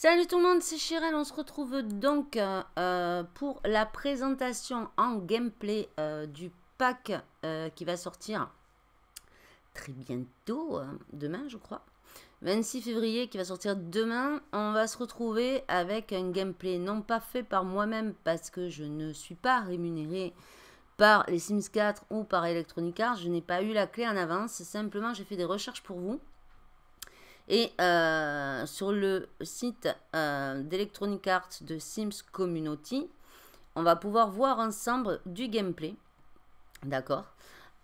Salut tout le monde, c'est Chirel. On se retrouve donc euh, pour la présentation en gameplay euh, du pack euh, qui va sortir très bientôt, demain je crois. 26 février qui va sortir demain. On va se retrouver avec un gameplay non pas fait par moi-même parce que je ne suis pas rémunéré par les Sims 4 ou par Electronic Arts. Je n'ai pas eu la clé en avance. Simplement, j'ai fait des recherches pour vous. Et euh, sur le site euh, d'Electronic Arts de Sims Community, on va pouvoir voir ensemble du gameplay, d'accord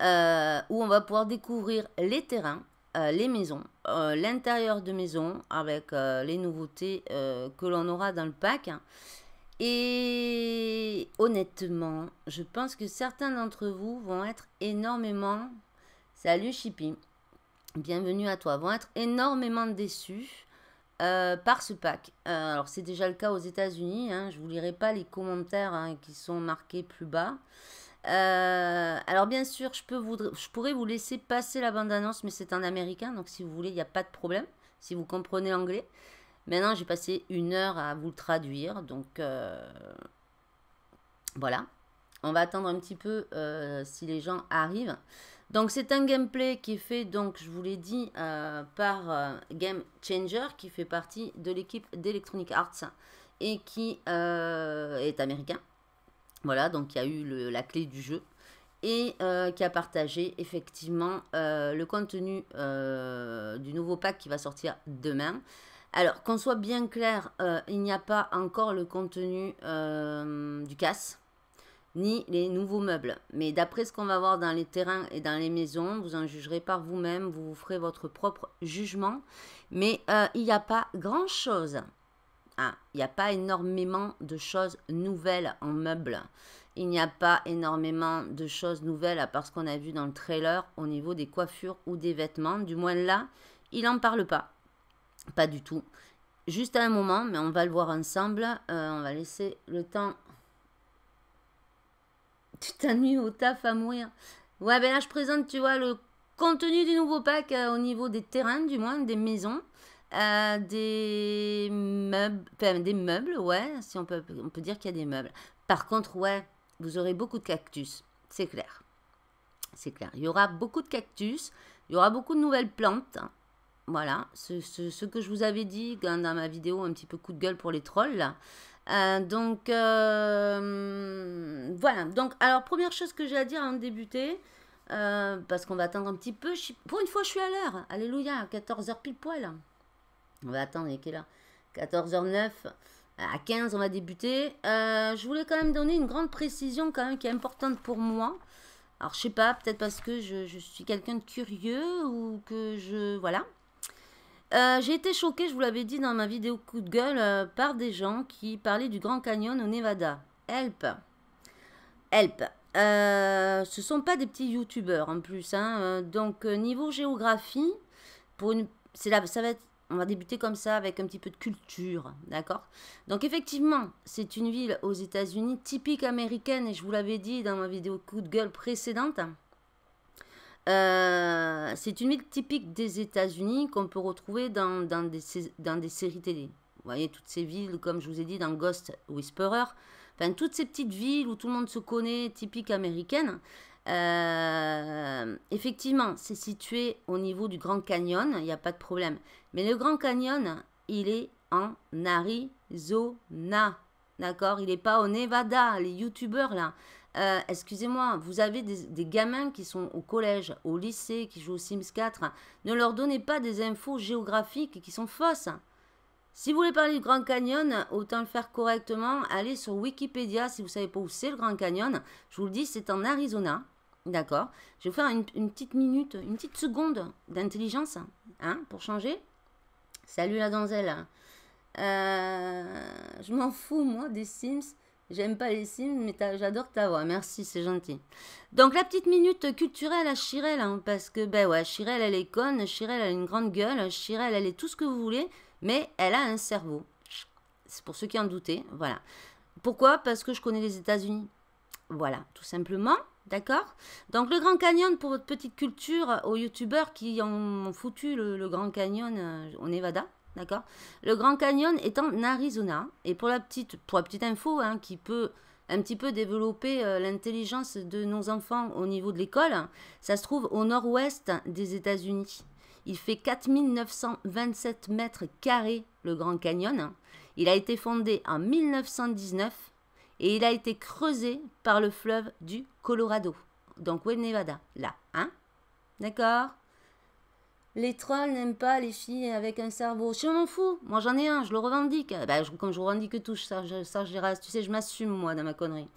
euh, Où on va pouvoir découvrir les terrains, les maisons, l'intérieur de maisons avec les nouveautés que l'on aura dans le pack. Et honnêtement, je pense que certains d'entre vous vont être énormément... Salut Chippy Bienvenue à toi. Vont être énormément déçus euh, par ce pack. Euh, alors c'est déjà le cas aux États-Unis. Je hein. je vous lirai pas les commentaires hein, qui sont marqués plus bas. Euh, alors bien sûr, je, peux vous, je pourrais vous laisser passer la bande-annonce, mais c'est en américain, donc si vous voulez, il n'y a pas de problème, si vous comprenez l'anglais. Maintenant, j'ai passé une heure à vous le traduire, donc voilà. On va attendre un petit peu si les gens arrivent. Donc c'est un gameplay qui est fait, donc je vous l'ai dit, euh, par euh, Game Changer qui fait partie de l'équipe d'Electronic Arts et qui euh, est américain. Voilà, donc il y a eu la clé du jeu et qui a partagé effectivement le contenu du nouveau pack qui va sortir demain. Alors qu'on soit bien clair, il n'y a pas encore le contenu du casse ni les nouveaux meubles. Mais d'après ce qu'on va voir dans les terrains et dans les maisons, vous en jugerez par vous-même, vous vous ferez votre propre jugement. Mais euh, il n'y a pas grand-chose. Ah, il n'y a pas énormément de choses nouvelles en meubles. Il n'y a pas énormément de choses nouvelles à part ce qu'on a vu dans le trailer au niveau des coiffures ou des vêtements. Du moins là, il n'en parle pas. Pas du tout. Juste à un moment, mais on va le voir ensemble. Euh, on va laisser le temps tu t'ennuies au taf à mourir. Ouais, ben là, je présente, tu vois, le contenu du nouveau pack euh, au niveau des terrains, du moins, des maisons, euh, des meubles, des meubles, ouais, si on peut, on peut dire qu'il y a des meubles. Par contre, ouais, vous aurez beaucoup de cactus, c'est clair. C'est clair. Il y aura beaucoup de cactus, il y aura beaucoup de nouvelles plantes. Hein. Voilà, ce, ce que je vous avais dit dans ma vidéo un petit peu coup de gueule pour les trolls, là. Euh, donc euh, voilà. Donc alors première chose que j'ai à dire avant de débuter, euh, parce qu'on va attendre un petit peu. pour une fois, je suis à l'heure. Alléluia, 14h pile poil. On va attendre, il est quelle 14h09. À 15, on va débuter. je voulais quand même donner une grande précision quand même qui est importante pour moi. Alors je sais pas, peut-être parce que je, je suis quelqu'un de curieux ou que je voilà. Euh, j'ai été choquée, je vous l'avais dit dans ma vidéo coup de gueule, euh, par des gens qui parlaient du Grand Canyon au Nevada. Help Help euh, Ce sont pas des petits youtubeurs en plus. Hein. Euh, donc, niveau géographie, pour ça va on va débuter comme ça avec un petit peu de culture. D'accord Donc, effectivement, c'est une ville aux États-Unis typique américaine, et je vous l'avais dit dans ma vidéo coup de gueule précédente. Euh, c'est une ville typique des États-Unis qu'on peut retrouver dans, dans, des, séries télé. Vous voyez, toutes ces villes, comme je vous ai dit, dans Ghost Whisperer. Enfin, toutes ces petites villes où tout le monde se connaît, typiques américaines. Euh, effectivement, c'est situé au niveau du Grand Canyon, il n'y a pas de problème. Mais le Grand Canyon, il est en Arizona. D'accord Il n'est pas au Nevada, les youtubeurs là. Euh, excusez-moi, vous avez des, gamins qui sont au collège, au lycée, qui jouent au Sims 4, ne leur donnez pas des infos géographiques qui sont fausses. Si vous voulez parler du Grand Canyon, autant le faire correctement. Allez sur Wikipédia si vous ne savez pas où c'est le Grand Canyon. Je vous le dis, c'est en Arizona. D'accord Je vais vous faire une, petite minute, une petite seconde d'intelligence hein, pour changer. Salut la donzelle. Euh, je m'en fous, moi, des Sims. J'aime pas les Sims, mais j'adore ta voix. Merci, c'est gentil. Donc, la petite minute culturelle à Chirel, hein, parce que, ben ouais, Chirel, elle est conne, Chirel, elle a une grande gueule, Chirel, elle est tout ce que vous voulez, mais elle a un cerveau. C'est pour ceux qui en doutaient, voilà. Pourquoi Parce que je connais les États-Unis. Voilà, tout simplement. D'accord Donc le Grand Canyon, pour votre petite culture, aux Youtubers qui ont foutu le, le Grand Canyon au euh, Nevada, D'accord Le Grand Canyon est en Arizona. Et pour la petite, petite info, hein, qui peut un petit peu développer euh, l'intelligence de nos enfants au niveau de l'école, ça se trouve au nord-ouest des États-Unis. Il fait 4927 mètres carrés, le Grand Canyon. Il a été fondé en 1919 et il a été creusé par le fleuve du Colorado. Donc, où Nevada Là, hein D'accord les trolls n'aiment pas les filles avec un cerveau. Je m'en fous. Moi, j'en ai un. Je le revendique. Bah, je, comme je revendique tout, ça, je, Tu sais, je m'assume, moi, dans ma connerie.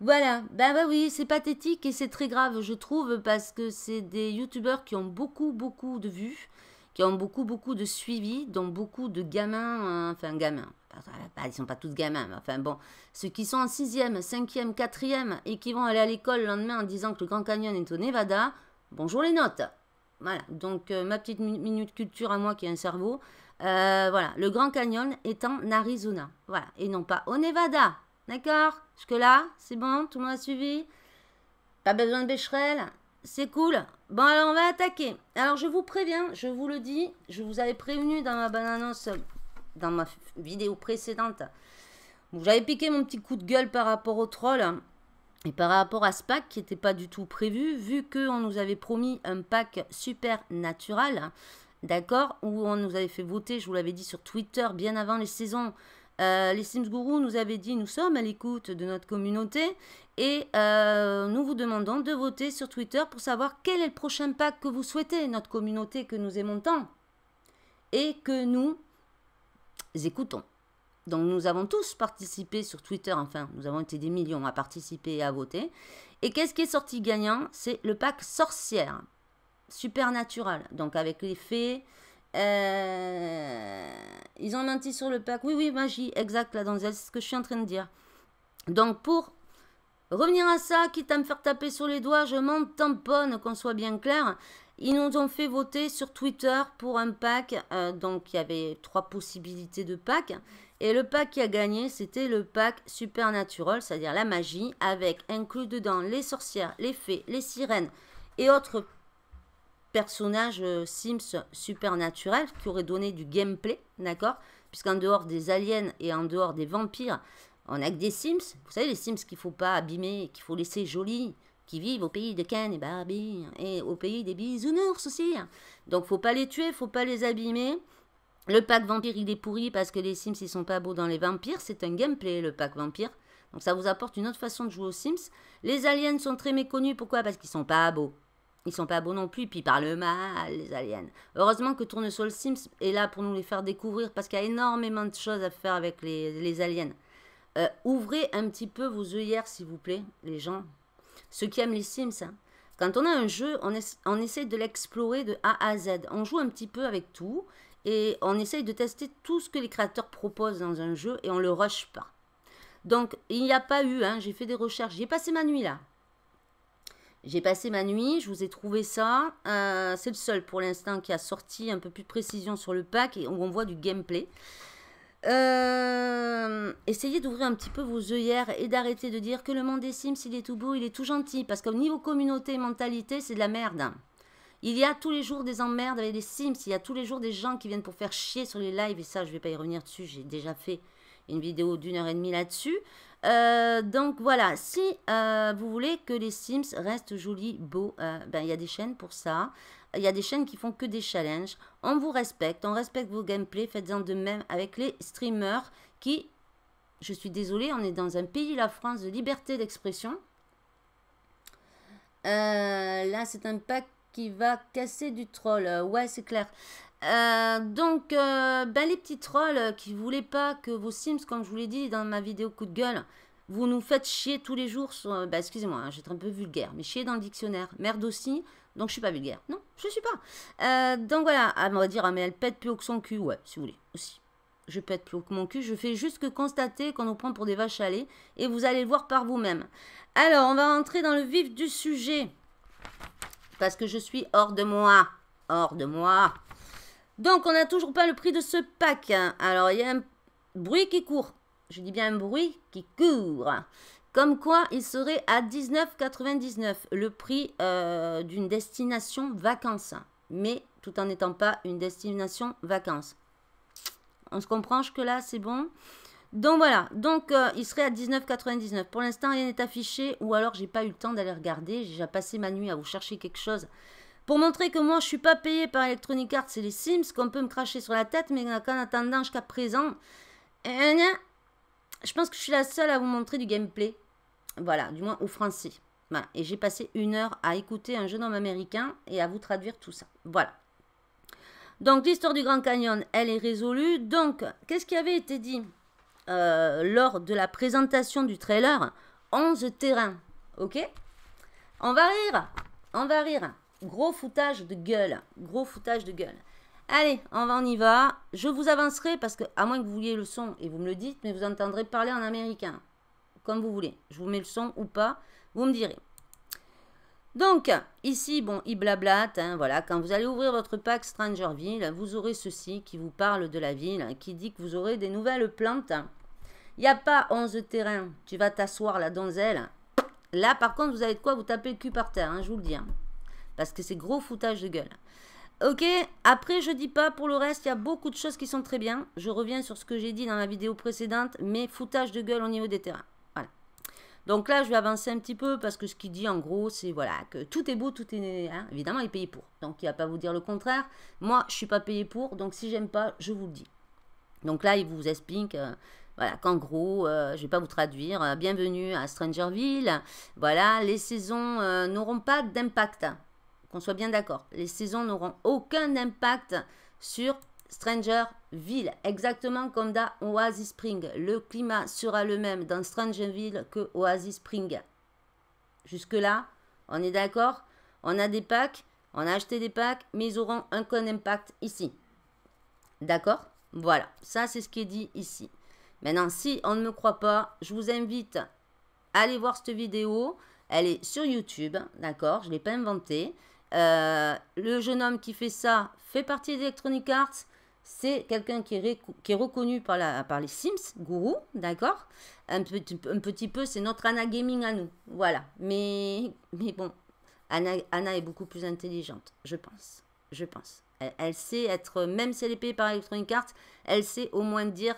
Voilà. Ben bah oui, c'est pathétique et c'est très grave, je trouve, parce que c'est des youtubeurs qui ont beaucoup, beaucoup de vues, qui ont beaucoup, beaucoup de suivi, dont beaucoup de gamins. Hein, enfin, gamins. Ils sont pas tous gamins, mais enfin bon, ceux qui sont en 6e, 5e, 4e et qui vont aller à l'école le lendemain en disant que le Grand Canyon est au Nevada, Bonjour les notes. Voilà, donc euh, ma petite minute culture à moi qui a un cerveau. Euh, voilà, le Grand Canyon est en Arizona. Voilà, et non pas au Nevada. D'accord que là c'est bon, tout le monde a suivi Pas besoin de bécherelle, C'est cool. Bon, alors on va attaquer. Alors je vous préviens, je vous le dis, je vous avais prévenu dans ma bonne dans ma vidéo précédente. où J'avais piqué mon petit coup de gueule par rapport au troll. Hein. Et par rapport à ce pack qui n'était pas du tout prévu, vu qu'on nous avait promis un pack super naturel, d'accord, où on nous avait fait voter, je vous l'avais dit sur Twitter bien avant les saisons, euh, les Sims Guru nous avaient dit nous sommes à l'écoute de notre communauté et euh, nous vous demandons de voter sur Twitter pour savoir quel est le prochain pack que vous souhaitez, notre communauté que nous aimons tant et que nous écoutons. Donc nous avons tous participé sur Twitter, enfin nous avons été des millions à participer et à voter. Et qu'est-ce qui est sorti gagnant C'est le pack sorcière, supernatural, donc avec les fées. Euh, ils ont menti sur le pack. Oui, oui, magie, exact, la c'est ce que je suis en train de dire. Donc pour revenir à ça, quitte à me faire taper sur les doigts, je m'en tamponne, qu'on soit bien clair. Ils nous ont fait voter sur Twitter pour un pack. Euh, donc il y avait trois possibilités de pack. Et le pack qui a gagné, c'était le pack Supernatural, c'est-à-dire la magie, avec inclus dedans les sorcières, les fées, les sirènes et autres personnages euh, Sims supernaturels qui auraient donné du gameplay, d'accord Puisqu'en dehors des aliens et en dehors des vampires, on a que des Sims. Vous savez, les Sims qu'il ne faut pas abîmer, qu'il faut laisser jolis, qui vivent au pays de Ken et Barbie et au pays des bisounours aussi. Hein. Donc, faut pas les tuer, faut pas les abîmer. Le pack vampire, il est pourri parce que les Sims, ils sont pas beaux dans les vampires. C'est un gameplay, le pack vampire. Donc ça vous apporte une autre façon de jouer aux Sims. Les aliens sont très méconnus. Pourquoi Parce qu'ils sont pas beaux. Ils sont pas beaux non plus, puis par le mal, les aliens. Heureusement que Tournesol Sims est là pour nous les faire découvrir, parce qu'il y a énormément de choses à faire avec les, aliens. Euh, ouvrez un petit peu vos œillères, s'il vous plaît, les gens. Ceux qui aiment les Sims, hein. Quand on a un jeu, on, on essaie de l'explorer de A à Z. On joue un petit peu avec tout, et on essaye de tester tout ce que les créateurs proposent dans un jeu et on le rush pas. Donc il n'y a pas eu, hein, j'ai fait des recherches, j'ai passé ma nuit là. J'ai passé ma nuit, je vous ai trouvé ça. Euh, c'est le seul pour l'instant qui a sorti un peu plus de précision sur le pack et où on voit du gameplay. Euh, essayez d'ouvrir un petit peu vos œillères et d'arrêter de dire que le monde des Sims, il est tout beau, il est tout gentil. Parce qu'au niveau communauté et mentalité, c'est de la merde. Il y a tous les jours des emmerdes avec les Sims, il y a tous les jours des gens qui viennent pour faire chier sur les lives, et ça, je ne vais pas y revenir dessus, j'ai déjà fait une vidéo d'une heure et demie là-dessus. Euh, donc voilà, si euh, vous voulez que les Sims restent jolis, beaux, euh, ben, il y a des chaînes pour ça. Il y a des chaînes qui font que des challenges. On vous respecte, on respecte vos gameplays, faites-en de même avec les streamers qui, je suis désolée, on est dans un pays, la France, de liberté d'expression. là, c'est un pack va casser du troll. Euh, ouais, c'est clair. Euh, donc, ben les petits trolls qui voulaient pas que vos Sims, comme je vous l'ai dit dans ma vidéo coup de gueule, vous nous faites chier tous les jours sur... Bah, excusez-moi, hein, j'ai j'étais un peu vulgaire, mais chier dans le dictionnaire. Merde aussi, donc je suis pas vulgaire. Non, je suis pas. donc voilà, on va dire, hein, mais elle pète plus haut que son cul. Ouais, si vous voulez, aussi. Je pète plus haut que mon cul. Je fais juste que constater qu'on nous prend pour des vaches à lait. Et vous allez le voir par vous-même. Alors, on va rentrer dans le vif du sujet. Parce que je suis hors de moi. Hors de moi. Donc, on n'a toujours pas le prix de ce pack. Alors, il y a un bruit qui court. Je dis bien un bruit qui court. Comme quoi, il serait à 19,99 le prix euh, d'une destination vacances. Mais tout en n'étant pas une destination vacances. On se comprend que là, c'est bon donc voilà, donc euh, il serait à 19,99. Pour l'instant, rien n'est affiché, ou alors j'ai pas eu le temps d'aller regarder. J'ai déjà passé ma nuit à vous chercher quelque chose. Pour montrer que moi, je suis pas payé par Electronic Arts et les Sims, qu'on peut me cracher sur la tête, mais en attendant, jusqu'à présent, euh, je pense que je suis la seule à vous montrer du gameplay. Voilà, du moins au français. Et j'ai passé une heure à écouter un jeune homme américain et à vous traduire tout ça. Voilà. Donc l'histoire du Grand Canyon, elle est résolue. Donc, qu'est-ce qui avait été dit euh, lors de la présentation du trailer 11 terrains. Ok On va rire. On va rire. Gros foutage de gueule. Gros foutage de gueule. Allez, on va, on y va. Je vous avancerai parce que, à moins que vous vouliez le son et vous me le dites, mais vous entendrez parler en américain. Comme vous voulez. Je vous mets le son ou pas. Vous me direz. Donc, ici, bon, il blablate, hein, voilà, quand vous allez ouvrir votre pack Strangerville, vous aurez ceci qui vous parle de la ville, qui dit que vous aurez des nouvelles plantes il n'y a pas 11 terrains. Tu vas t'asseoir la donzelle. Là, par contre, vous avez de quoi vous taper le cul par terre, hein, je vous le dis. Hein. Parce que c'est gros foutage de gueule. Ok, après, je dis pas pour le reste, il y a beaucoup de choses qui sont très bien. Je reviens sur ce que j'ai dit dans ma vidéo précédente, mais foutage de gueule au niveau des terrains. Voilà. Donc là, je vais avancer un petit peu parce que ce qu'il dit en gros, c'est voilà, que tout est beau, tout est. né. Hein, évidemment, il est payé pour. Donc il va pas vous dire le contraire. Moi, je suis pas payé pour, donc si j'aime pas, je vous le dis. Donc là, il vous explique. Euh, voilà, qu'en gros, euh, je ne vais pas vous traduire, euh, bienvenue à Strangerville. Voilà, les saisons euh, n'auront pas d'impact. Qu'on soit bien d'accord, les saisons n'auront aucun impact sur Strangerville, exactement comme dans Oasis Spring. Le climat sera le même dans Strangerville que Oasis Spring. Jusque-là, on est d'accord On a des packs, on a acheté des packs, mais ils auront un con impact ici. D'accord Voilà, ça c'est ce qui est dit ici. Maintenant, si on ne me croit pas, je vous invite à aller voir cette vidéo. Elle est sur YouTube, d'accord Je ne l'ai pas inventée. Euh, le jeune homme qui fait ça fait partie d'Electronic Arts. C'est quelqu'un qui, est reconnu par, les Sims, gourou, d'accord un petit, peu, c'est notre Anna Gaming à nous. Voilà. Mais, bon, Anna, est beaucoup plus intelligente, je pense. Je pense. Elle, elle sait être, même si elle est payée par Electronic Arts, elle sait au moins dire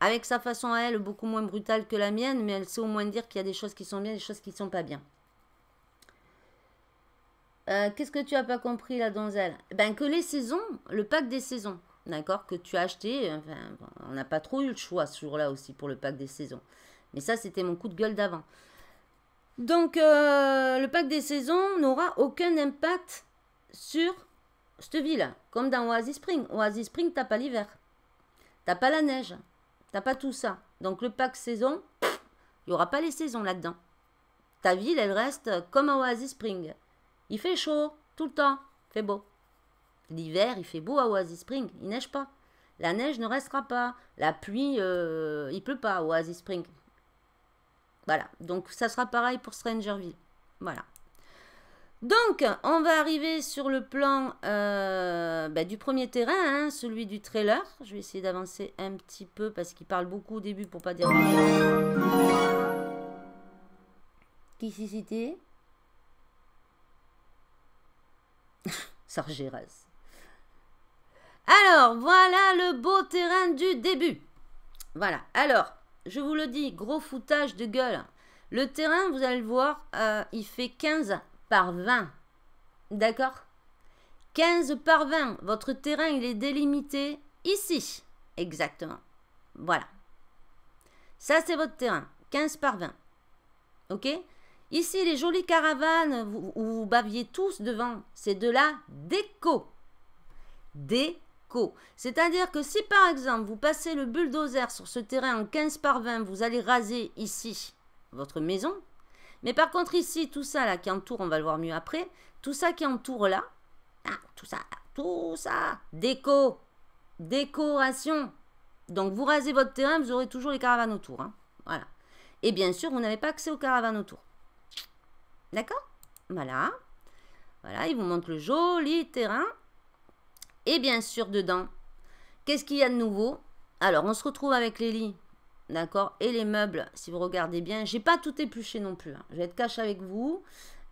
avec sa façon à elle, beaucoup moins brutale que la mienne, mais elle sait au moins dire qu'il y a des choses qui sont bien, des choses qui ne sont pas bien. Euh, qu'est-ce que tu n'as pas compris la donzelle Ben que les saisons, le pack des saisons, d'accord, que tu as acheté, on n'a pas trop eu le choix ce jour-là aussi pour le pack des saisons. Mais ça, c'était mon coup de gueule d'avant. Donc, euh, le pack des saisons n'aura aucun impact sur cette ville, comme dans Oasis Spring. Oasis Spring, t'as pas l'hiver, t'as pas la neige, pas tout ça. Donc le pack saison, il n'y aura pas les saisons là-dedans. Ta ville, elle reste comme à Oasis Spring. Il fait chaud, tout le temps, fait beau. L'hiver, il fait beau à Oasis Spring, il neige pas. La neige ne restera pas. La pluie, euh, il pleut pas à Oasis Spring. Voilà, donc ça sera pareil pour Strangerville. Voilà. Donc, on va arriver sur le plan euh, bah, du premier terrain, hein, celui du trailer. Je vais essayer d'avancer un petit peu parce qu'il parle beaucoup au début pour pas dire. Qui c'était ça Sargeras. Alors, voilà le beau terrain du début. Voilà. Alors, je vous le dis, gros foutage de gueule. Le terrain, vous allez le voir, euh, il fait 15 par 20. D'accord 15 par 20. Votre terrain, il est délimité ici. Exactement. Voilà. Ça, c'est votre terrain. 15 par 20. OK Ici, les jolies caravanes où vous, baviez tous devant, c'est de la déco. Déco. C'est-à-dire que si par exemple vous passez le bulldozer sur ce terrain en 15 par 20, vous allez raser ici votre maison, mais par contre, ici, tout ça là qui entoure, on va le voir mieux après, tout ça qui entoure là, ah, tout ça, tout ça, déco, décoration. Donc, vous rasez votre terrain, vous aurez toujours les caravanes autour. Hein. Voilà. Et bien sûr, vous n'avez pas accès aux caravanes autour. D'accord Voilà. Voilà, il vous montre le joli terrain. Et bien sûr, dedans, qu'est-ce qu'il y a de nouveau Alors, on se retrouve avec les lits. D'accord Et les meubles, si vous regardez bien. J'ai pas tout épluché non plus. Hein. Je vais être cache avec vous.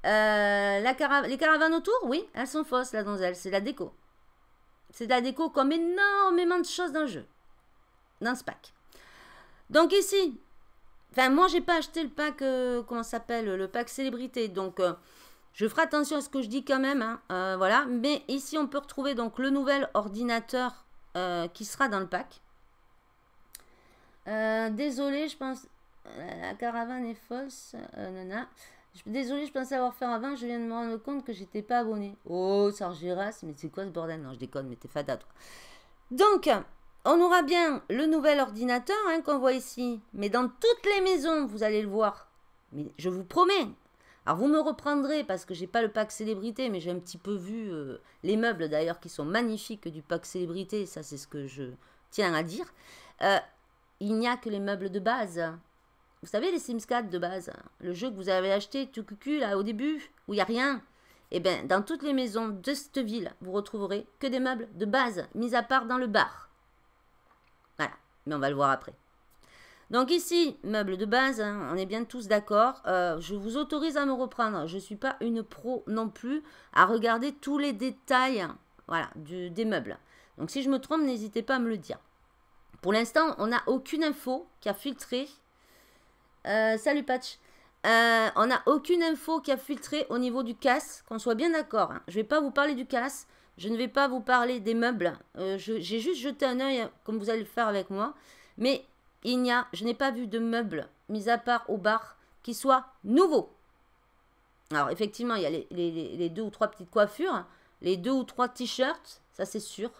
Euh, les caravanes autour, oui, elles sont fausses, la donzelle. C'est la déco. C'est la déco comme énormément de choses dans le jeu. Dans ce pack. Donc ici, enfin moi j'ai pas acheté le pack, euh, Comment comment s'appelle, le pack célébrité. Donc euh, je ferai attention à ce que je dis quand même. Hein. voilà. Mais ici on peut retrouver donc le nouvel ordinateur qui sera dans le pack. Euh, désolé, je pense... Euh, la caravane est fausse, euh, Désolé, je pensais avoir fait un vin, je viens de me rendre compte que j'étais pas abonné. Oh, Sargeras, mais c'est quoi ce bordel Non, je déconne, mais t'es fada, toi. Donc, on aura bien le nouvel ordinateur hein, qu'on voit ici. Mais dans toutes les maisons, vous allez le voir. Mais je vous promets. Alors, vous me reprendrez parce que j'ai pas le pack célébrité, mais j'ai un petit peu vu euh, les meubles d'ailleurs qui sont magnifiques du pack célébrité. Ça, c'est ce que je tiens à dire. Euh, il n'y a que les meubles de base. Vous savez, les Sims 4 de base, le jeu que vous avez acheté tout cucu là au début, où il n'y a rien. Eh bien, dans toutes les maisons de cette ville, vous retrouverez que des meubles de base, mis à part dans le bar. Voilà, mais on va le voir après. Donc ici, meubles de base, hein, on est bien tous d'accord. Euh, je vous autorise à me reprendre. Je ne suis pas une pro non plus à regarder tous les détails hein, voilà, des meubles. Donc si je me trompe, n'hésitez pas à me le dire. Pour l'instant, on n'a aucune info qui a filtré. Euh, salut Patch. Euh, on n'a aucune info qui a filtré au niveau du casse, qu'on soit bien d'accord. Hein. Je ne vais pas vous parler du casse, je ne vais pas vous parler des meubles. Euh, j'ai juste jeté un œil, hein, comme vous allez le faire avec moi. Mais il n'y a, je n'ai pas vu de meubles, mis à part au bar, qui soient nouveaux. Alors effectivement, il y a les, les deux ou trois petites coiffures, hein. les deux ou trois t-shirts, ça c'est sûr.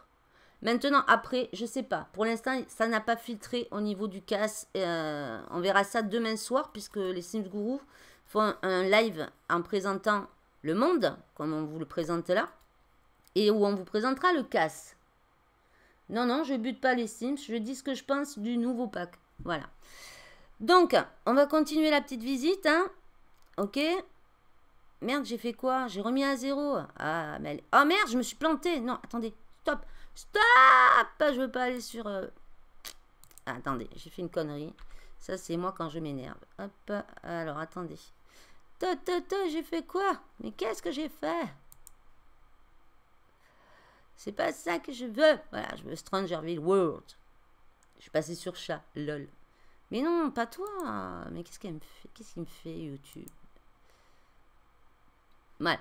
Maintenant, après, je sais pas. Pour l'instant, ça n'a pas filtré au niveau du casse. Euh, on verra ça demain soir, puisque les Sims Gurus font un live en présentant le monde, comme on vous le présente là, et où on vous présentera le casse. Non, non, je bute pas les Sims. Je dis ce que je pense du nouveau pack. Voilà. Donc, on va continuer la petite visite. Hein ok Merde, j'ai fait quoi J'ai remis à zéro. Ah, mais... Oh merde, je me suis planté. Non, attendez. Stop. Stop Je veux pas aller sur... Euh, attendez, j'ai fait une connerie. Ça, c'est moi quand je m'énerve. Hop, alors attendez. To-to-to, j'ai fait quoi Mais qu'est-ce que j'ai fait C'est pas ça que je veux. Voilà, je veux Strangerville World. Je suis passé sur chat, lol. Mais non, pas toi. Mais qu'est-ce qu'elle me fait Qu'est-ce qu'il me fait YouTube Mal.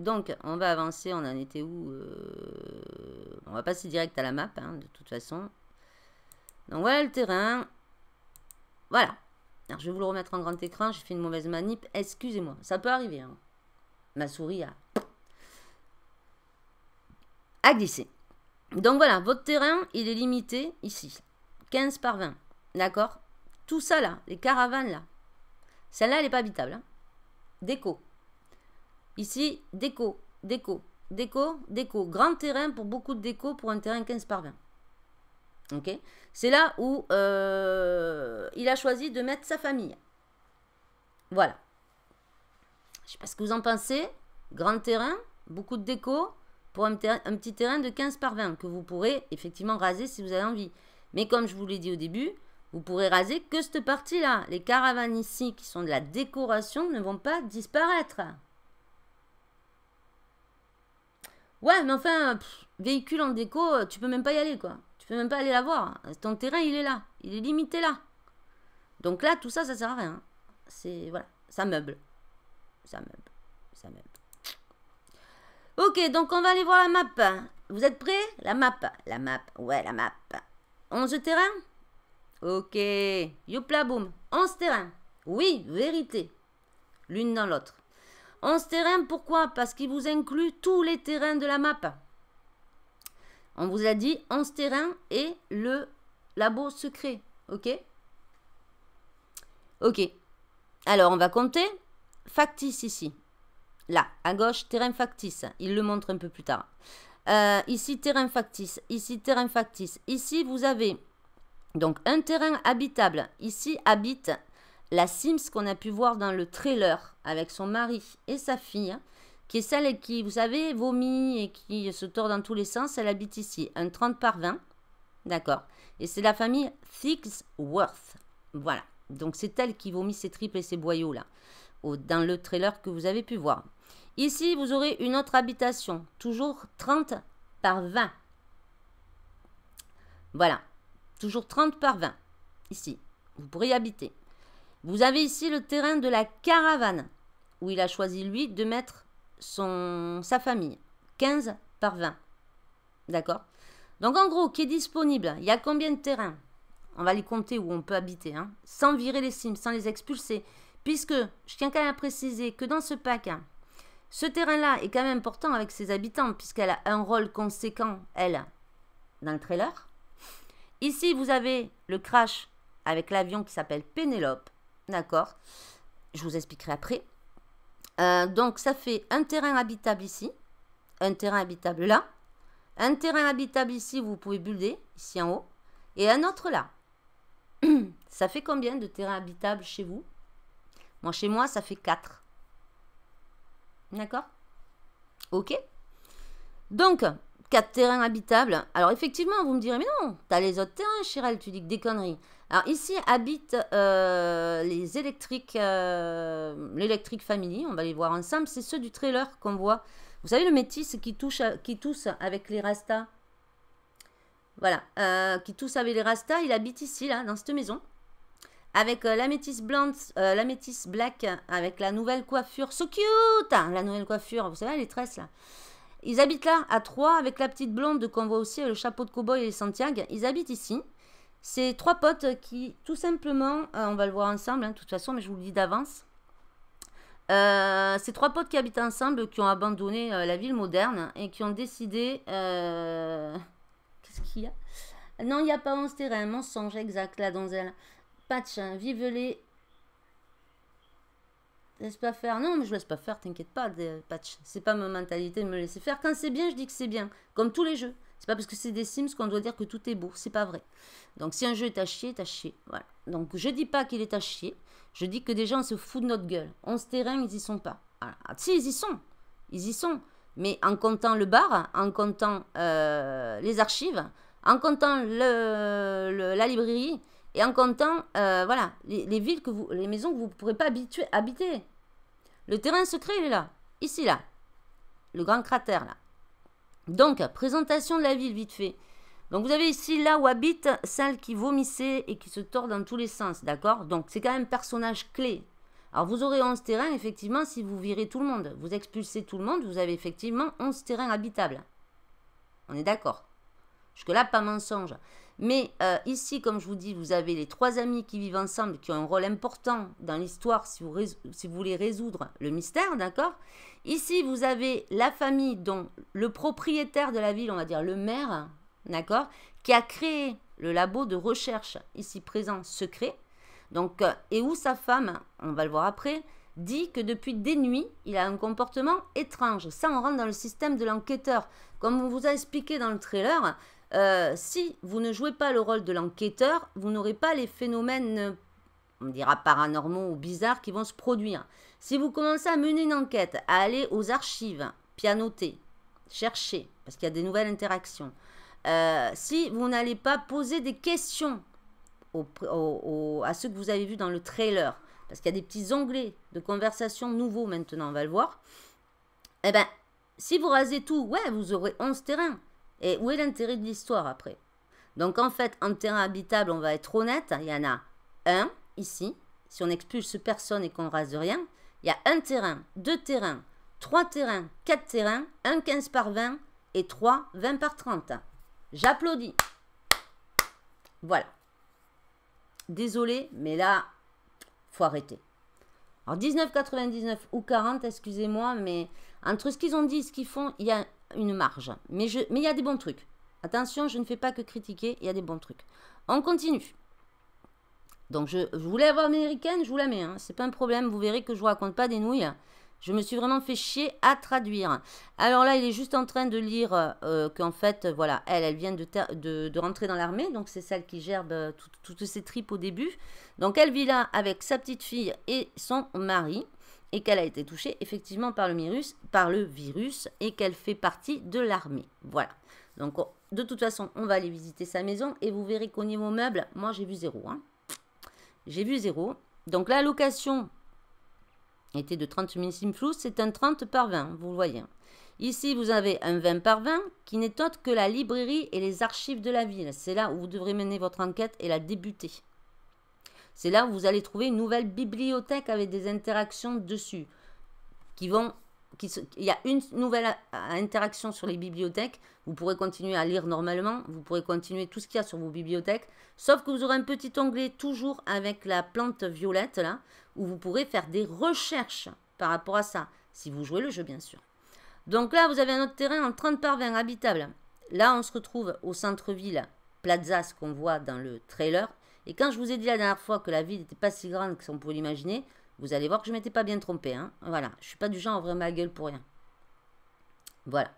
Donc, on va avancer. On en était où euh, On va passer direct à la map, hein, de toute façon. Donc, voilà le terrain. Voilà. Alors, je vais vous le remettre en grand écran. J'ai fait une mauvaise manip. Excusez-moi. Ça peut arriver. Hein. Ma souris a... a glissé. Donc, voilà. Votre terrain, il est limité ici. 15 par 20. D'accord Tout ça, là. Les caravanes, là. Celle-là, elle n'est pas habitable. Hein. Déco. Ici, déco, déco, déco, déco. Grand terrain pour beaucoup de déco pour un terrain 15 par 20. Ok C'est là où euh, il a choisi de mettre sa famille. Voilà. Je ne sais pas ce que vous en pensez. Grand terrain, beaucoup de déco pour un, petit terrain de 15 par 20 que vous pourrez effectivement raser si vous avez envie. Mais comme je vous l'ai dit au début, vous pourrez raser que cette partie-là. Les caravanes ici qui sont de la décoration ne vont pas disparaître. Ouais, mais enfin, véhicule en déco, euh, tu peux même pas y aller, quoi. Tu peux même pas aller la voir. Ton terrain, il est là. Il est limité là. Donc là, tout ça, ça sert à rien. C'est, voilà, ça meuble. Ça meuble. Ça meuble. Ok, donc on va aller voir la map. Vous êtes prêts La map. La map. Ouais, la map. 11 terrains Ok. Youpla boum. 11 terrains. Oui, vérité. L'une dans l'autre. 11 terrains, pourquoi Parce qu'il vous inclut tous les terrains de la map. On vous a dit 11 terrains et le labo secret. Ok Ok. Alors, on va compter. Factice ici. Là, à gauche, terrain factice. Il le montre un peu plus tard. Euh, ici, terrain factice. Ici, terrain factice. Ici, vous avez donc un terrain habitable. Ici, habite la Sims qu'on a pu voir dans le trailer avec son mari et sa fille, qui est celle qui, vous savez, vomit et qui se tord dans tous les sens, elle habite ici, un 30 par 20. D'accord. Et c'est la famille Thicksworth. Voilà. Donc c'est elle qui vomit ses tripes et ses boyaux là, dans le trailer que vous avez pu voir. Ici, vous aurez une autre habitation, toujours 30 par 20. Voilà, toujours 30 par 20, ici. Vous pourrez y habiter. Vous avez ici le terrain de la caravane, où il a choisi, lui, de mettre son, sa famille. 15 par 20. D'accord Donc, en gros, qui est disponible Il y a combien de terrains On va les compter où on peut habiter, hein. sans virer les cimes, sans les expulser. Puisque, je tiens quand même à préciser que dans ce pack, hein, ce terrain-là est quand même important avec ses habitants, puisqu'elle a un rôle conséquent, elle, dans le trailer. Ici, vous avez le crash avec l'avion qui s'appelle Pénélope. D'accord Je vous expliquerai après. Euh, donc, ça fait un terrain habitable ici, un terrain habitable là, un terrain habitable ici, vous pouvez builder, ici en haut, et un autre là. ça fait combien de terrains habitables chez vous Moi, chez moi, ça fait 4. D'accord Ok Donc, 4 terrains habitables. Alors, effectivement, vous me direz, mais non, t'as les autres terrains, Chirel, tu dis que des conneries. Alors ici habitent euh, les électriques, euh, l'électrique family, on va les voir ensemble, c'est ceux du trailer qu'on voit. Vous savez le métis qui, touche, qui tousse avec les rastas Voilà, euh, qui tousse avec les rastas, il habite ici, là, dans cette maison. Avec la métisse blonde, la métisse black, avec la nouvelle coiffure, so cute hein, La nouvelle coiffure, vous savez, les tresses là. Ils habitent là, à trois, avec la petite blonde qu'on voit aussi, le chapeau de Cowboy et les Santiago. Ils habitent ici. Ces trois potes qui, tout simplement, euh, on va le voir ensemble, hein, de toute façon, mais je vous le dis d'avance. Euh, ces trois potes qui habitent ensemble, qui ont abandonné euh, la ville moderne et qui ont décidé. Qu'est-ce qu'il y a Non, il n'y a pas 11 un mensonge exact, la elle. Patch, hein, vive les. Laisse pas faire. Non, mais je laisse pas faire, t'inquiète pas, patch. C'est pas ma mentalité de me laisser faire. Quand c'est bien, je dis que c'est bien. Comme tous les jeux. C'est pas parce que c'est des Sims qu'on doit dire que tout est beau, c'est pas vrai. Donc si un jeu est à chier, est à chier. Voilà. Donc je dis pas qu'il est à chier, je dis que des gens se foutent de notre gueule. On se terrain, ils y sont pas. Ah, si, ils y sont, ils y sont. Mais en comptant le bar, en comptant euh, les archives, en comptant la librairie et en comptant euh, voilà, les, villes que vous, les maisons que vous ne pourrez pas habiter. Le terrain secret, il est là, ici, là. Le grand cratère, là. Donc, présentation de la ville, vite fait. Donc, vous avez ici là où habite celle qui vomissait et qui se tord dans tous les sens, d'accord Donc, c'est quand même personnage clé. Alors, vous aurez 11 terrains, effectivement, si vous virez tout le monde. Vous expulsez tout le monde, vous avez effectivement 11 terrains habitables. On est d'accord Jusque-là, pas mensonge. Mais euh, ici, comme je vous dis, vous avez les trois amis qui vivent ensemble, qui ont un rôle important dans l'histoire si vous, si vous voulez résoudre le mystère, d'accord Ici, vous avez la famille dont le propriétaire de la ville, on va dire le maire, d'accord Qui a créé le labo de recherche, ici présent, secret. Donc, euh, et où sa femme, on va le voir après, dit que depuis des nuits, il a un comportement étrange. Ça, on rentre dans le système de l'enquêteur. Comme on vous a expliqué dans le trailer, euh, si vous ne jouez pas le rôle de l'enquêteur, vous n'aurez pas les phénomènes, euh, on dira paranormaux ou bizarres, qui vont se produire. Si vous commencez à mener une enquête, à aller aux archives, pianoter, chercher, parce qu'il y a des nouvelles interactions, euh, si vous n'allez pas poser des questions à ceux que vous avez vus dans le trailer, parce qu'il y a des petits onglets de conversation nouveaux maintenant, on va le voir, eh bien, si vous rasez tout, ouais, vous aurez 11 terrains. Et où est l'intérêt de l'histoire après Donc en fait, en terrain habitable, on va être honnête, il y en a un ici. Si on expulse personne et qu'on rase rien, il y a un terrain, deux terrains, trois terrains, quatre terrains, un 15 par 20 et trois 20 par 30. J'applaudis. Voilà. Désolé, mais là, faut arrêter. Alors 19,99 ou 40, excusez-moi, mais entre ce qu'ils ont dit et ce qu'ils font, il y a une marge. Mais il mais y a des bons trucs. Attention, je ne fais pas que critiquer, il y a des bons trucs. On continue. Donc, je, voulais avoir américaine, je vous la mets. Hein. C'est pas un problème, vous verrez que je vous raconte pas des nouilles. Je me suis vraiment fait chier à traduire. Alors là, il est juste en train de lire euh, qu'en fait, voilà, elle, elle vient de, de, rentrer dans l'armée. Donc, c'est celle qui gerbe euh, toutes ces ses tripes au début. Donc, elle vit là avec sa petite fille et son mari et qu'elle a été touchée effectivement par le virus, par le virus et qu'elle fait partie de l'armée. Voilà. Donc de toute façon, on va aller visiter sa maison et vous verrez qu'au niveau meuble, moi j'ai vu zéro. Hein. J'ai vu zéro. Donc la location était de 30 000 flou. c'est un 30 par 20, hein, vous le voyez. Hein. Ici, vous avez un 20 par 20 qui n'est autre que la librairie et les archives de la ville. C'est là où vous devrez mener votre enquête et la débuter. C'est là où vous allez trouver une nouvelle bibliothèque avec des interactions dessus. Qui vont, il y a une nouvelle euh, interaction sur les bibliothèques. Vous pourrez continuer à lire normalement. Vous pourrez continuer tout ce qu'il y a sur vos bibliothèques. Sauf que vous aurez un petit onglet toujours avec la plante violette là, où vous pourrez faire des recherches par rapport à ça. Si vous jouez le jeu, bien sûr. Donc là, vous avez un autre terrain en 30 par 20 habitable. Là, on se retrouve au centre-ville, Plaza, ce qu'on voit dans le trailer, et quand je vous ai dit la dernière fois que la ville n'était pas si grande que on pouvait l'imaginer, vous allez voir que je ne m'étais pas bien trompée. Hein. Voilà, je ne suis pas du genre à ouvrir ma gueule pour rien. Voilà.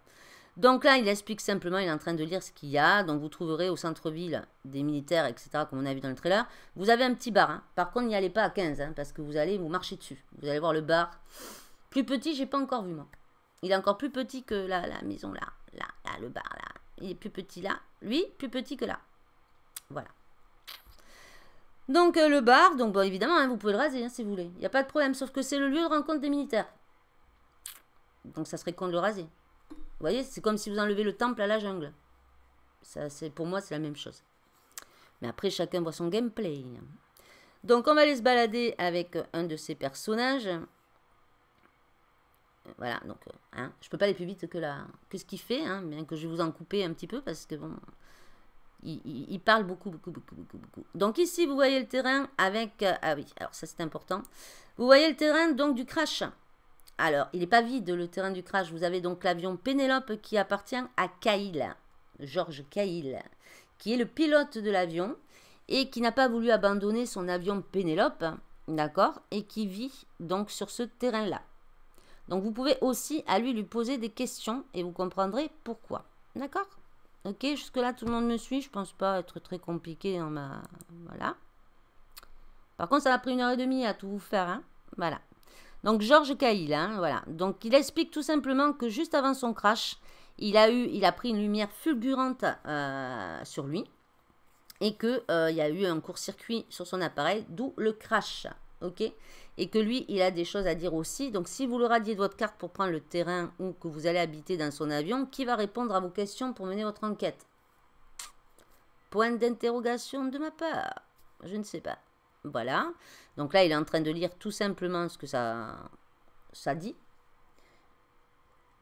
Donc là, il explique simplement, il est en train de lire ce qu'il y a. Donc vous trouverez au centre-ville des militaires, etc., comme on a vu dans le trailer. Vous avez un petit bar. Hein. Par contre, n'y allez pas à 15, hein, parce que vous allez vous marcher dessus. Vous allez voir le bar. Plus petit, j'ai pas encore vu, moi. Il est encore plus petit que la, la maison là. Là, là, le bar là. Il est plus petit là. Lui, plus petit que là. Voilà. Donc euh, le bar, donc bon, évidemment, hein, vous pouvez le raser hein, si vous voulez. Il n'y a pas de problème, sauf que c'est le lieu de rencontre des militaires. Donc ça serait con de le raser. Vous voyez, c'est comme si vous enlevez le temple à la jungle. Ça, pour moi, c'est la même chose. Mais après, chacun voit son gameplay. Donc on va aller se balader avec euh, un de ces personnages. Euh, voilà, donc je hein, je peux pas aller plus vite que, que ce qu'il fait, bien que je vais vous en couper un petit peu, parce que bon, il, parle beaucoup, beaucoup, beaucoup, beaucoup, beaucoup. Donc ici, vous voyez le terrain avec... Euh, ah oui, alors ça c'est important. Vous voyez le terrain donc du crash. Alors, il n'est pas vide le terrain du crash. Vous avez donc l'avion Pénélope qui appartient à Cahill, Georges Cahill, qui est le pilote de l'avion et qui n'a pas voulu abandonner son avion Pénélope, d'accord, et qui vit donc sur ce terrain-là. Donc vous pouvez aussi à lui lui poser des questions et vous comprendrez pourquoi. D'accord Ok, jusque-là, tout le monde me suit. Je pense pas être très compliqué dans hein, ma... Voilà. Par contre, ça m'a pris une heure et demie à tout vous faire. Hein, voilà. Donc, Georges Cahill, hein, voilà. Donc, il explique tout simplement que juste avant son crash, il a, eu, il a pris une lumière fulgurante euh, sur lui et qu'il euh, y a eu un court-circuit sur son appareil, d'où le crash. Ok et que lui, il a des choses à dire aussi. Donc si vous le radiez de votre carte pour prendre le terrain ou que vous allez habiter dans son avion, qui va répondre à vos questions pour mener votre enquête Point d'interrogation de ma part. Je ne sais pas. Voilà. Donc là, il est en train de lire tout simplement ce que ça, ça dit.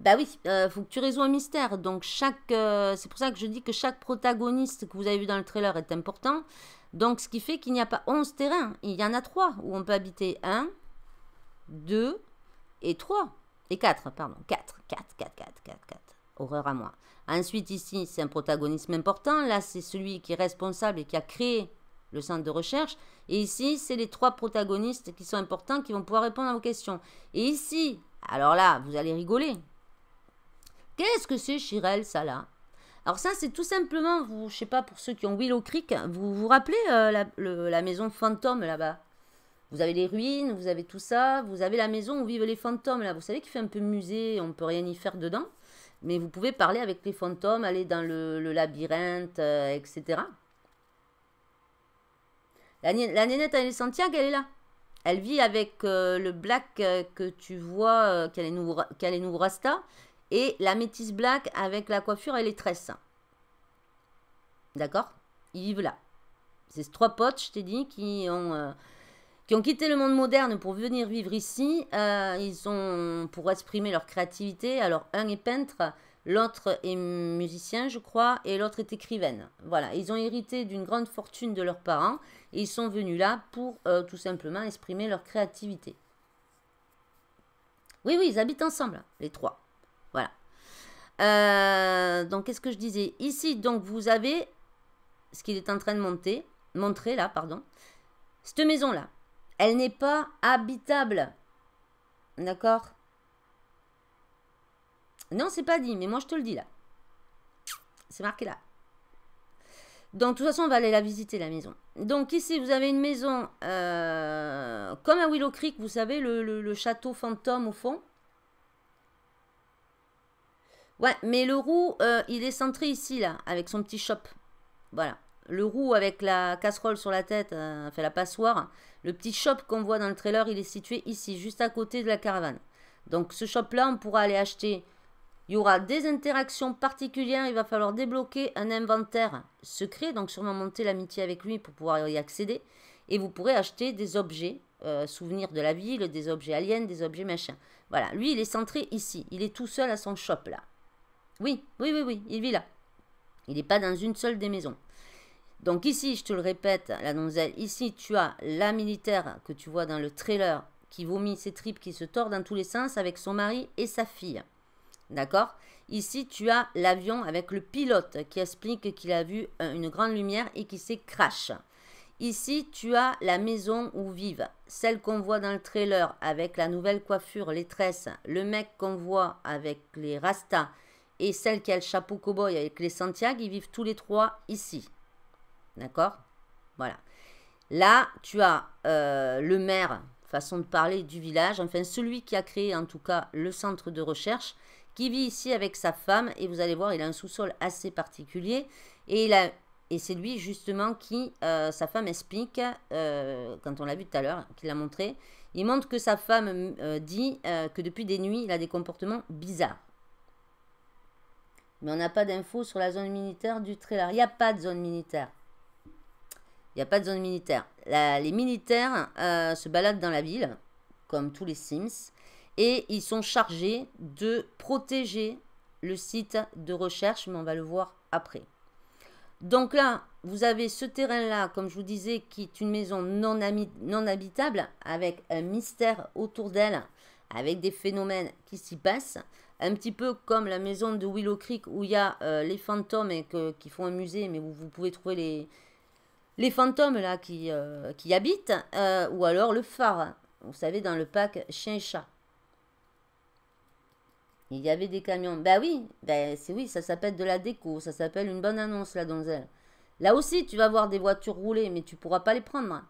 Bah oui, il euh, faut que tu résous un mystère. Donc chaque, euh, c'est pour ça que je dis que chaque protagoniste que vous avez vu dans le trailer est important. Donc ce qui fait qu'il n'y a pas 11 terrains, il y en a 3 où on peut habiter 1, 2 et 3. Et 4, pardon, 4, 4, 4, 4, 4, 4. Horreur à moi. Ensuite ici, c'est un protagonisme important. Là, c'est celui qui est responsable et qui a créé le centre de recherche. Et ici, c'est les trois protagonistes qui sont importants, qui vont pouvoir répondre à vos questions. Et ici, alors là, vous allez rigoler, Qu'est-ce que c'est ça, là alors ça, c'est tout simplement, vous, je sais pas, pour ceux qui ont Willow Creek, vous vous rappelez euh, la, maison fantôme là-bas Vous avez les ruines, vous avez tout ça, vous avez la maison où vivent les fantômes là. Vous savez qu'il fait un peu musée, on ne peut rien y faire dedans, mais vous pouvez parler avec les fantômes, aller dans le, labyrinthe, euh, etc. La, la nénette à Santiago, elle est là. Elle vit avec euh, le black que tu vois, qu'elle est nouveau, est nouveau Rasta. Et la métisse black avec la coiffure, et les tresses. D'accord Ils vivent là. C'est ces trois potes, je t'ai dit, qui ont, euh, ont quitté le monde moderne pour venir vivre ici. Euh, ils ont pour exprimer leur créativité. Alors, un est peintre, l'autre est musicien, je crois, et l'autre est écrivaine. Voilà, ils ont hérité d'une grande fortune de leurs parents et ils sont venus là pour euh, tout simplement exprimer leur créativité. Oui, oui, ils habitent ensemble, les trois. Euh, donc, qu'est-ce que je disais Ici, donc, vous avez ce qu'il est en train de monter, montrer là, pardon. Cette maison-là, elle n'est pas habitable. D'accord Non, c'est pas dit, mais moi je te le dis là. C'est marqué là. Donc, de toute façon, on va aller la visiter, la maison. Donc, ici, vous avez une maison euh, comme à Willow Creek, vous savez, le château fantôme au fond. Ouais, mais le roux, euh, il est centré ici, là, avec son petit shop. Voilà. Le roux avec la casserole sur la tête, euh, fait la passoire. Le petit shop qu'on voit dans le trailer, il est situé ici, juste à côté de la caravane. Donc ce shop-là, on pourra aller acheter. Il y aura des interactions particulières, il va falloir débloquer un inventaire secret, donc sûrement monter l'amitié avec lui pour pouvoir y accéder. Et vous pourrez acheter des objets, euh, souvenirs de la ville, des objets aliens, des objets machins. Voilà, lui il est centré ici, il est tout seul à son shop là. Oui, oui, oui, oui, il vit là. Il n'est pas dans une seule des maisons. Donc ici, je te le répète, la donzelle, ici tu as la militaire que tu vois dans le trailer qui vomit ses tripes, qui se tord dans tous les sens avec son mari et sa fille. D'accord Ici, tu as l'avion avec le pilote qui explique qu'il a vu euh, une grande lumière et qui s'est crash. Ici, tu as la maison où vivent, celle qu'on voit dans le trailer avec la nouvelle coiffure, les tresses, le mec qu'on voit avec les rastas, et celle qui a le chapeau cow-boy avec les Santiago, ils vivent tous les trois ici. D'accord Voilà. Là, tu as euh, le maire, façon de parler, du village, enfin celui qui a créé en tout cas le centre de recherche, qui vit ici avec sa femme, et vous allez voir, il a un sous-sol assez particulier, et et c'est lui justement qui, euh, sa femme explique, euh, quand on l'a vu tout à l'heure, qu'il l'a montré, il montre que sa femme dit que depuis des nuits, il a des comportements bizarres. Mais on n'a pas d'infos sur la zone militaire du trailer. Il n'y a pas de zone militaire. Il n'y a pas de zone militaire. les militaires euh, se baladent dans la ville, comme tous les Sims, et ils sont chargés de protéger le site de recherche, mais on va le voir après. Donc là, vous avez ce terrain-là, comme je vous disais, qui est une maison non habitable, avec un mystère autour d'elle, avec des phénomènes qui s'y passent un petit peu comme la maison de Willow Creek où il y a euh, les fantômes qui font un musée, mais où vous pouvez trouver les, les fantômes là qui, euh, qui habitent, euh, ou alors le phare, vous savez, dans le pack chien chat. Il y avait des camions. Ben oui, ben c'est oui, ça s'appelle de la déco, ça s'appelle une bonne annonce la donzelle. Là aussi, tu vas voir des voitures rouler, mais tu pourras pas les prendre.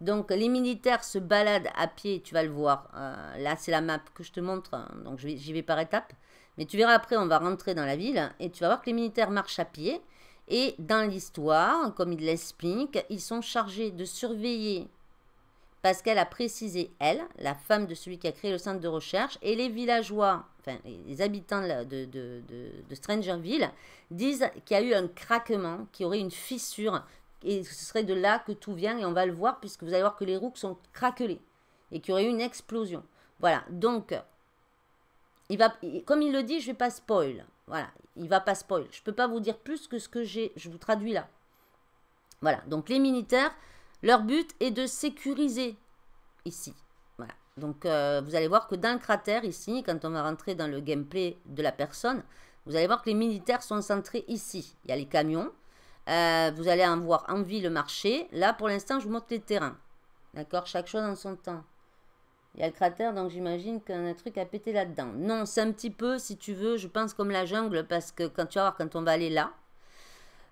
Donc les militaires se baladent à pied, tu vas le voir. Euh, là, c'est la map que je te montre, hein, donc j'y vais, par étapes. Mais tu verras après, on va rentrer dans la ville et tu vas voir que les militaires marchent à pied. Et dans l'histoire, comme il l'explique, ils sont chargés de surveiller, parce qu'elle a précisé, elle, la femme de celui qui a créé le centre de recherche, et les villageois, enfin les habitants de, de, de Strangerville, disent qu'il y a eu un craquement, qu'il y aurait une fissure et ce serait de là que tout vient, et on va le voir, puisque vous allez voir que les roues sont craquelés et qu'il y aurait eu une explosion. Voilà, donc, il va, comme il le dit, je ne vais pas spoil. Voilà, il va pas spoil. Je ne peux pas vous dire plus que ce que j'ai, je vous traduis là. Voilà, donc les militaires, leur but est de sécuriser ici. Voilà, donc euh, vous allez voir que d'un cratère ici, quand on va rentrer dans le gameplay de la personne, vous allez voir que les militaires sont centrés ici. Il y a les camions, euh, vous allez en voir en le marché. Là, pour l'instant, je vous montre les terrains. D'accord Chaque chose en son temps. Il y a le cratère, donc j'imagine qu'un truc a pété là-dedans. Non, c'est un petit peu, si tu veux, je pense comme la jungle, parce que quand tu vas quand on va aller là,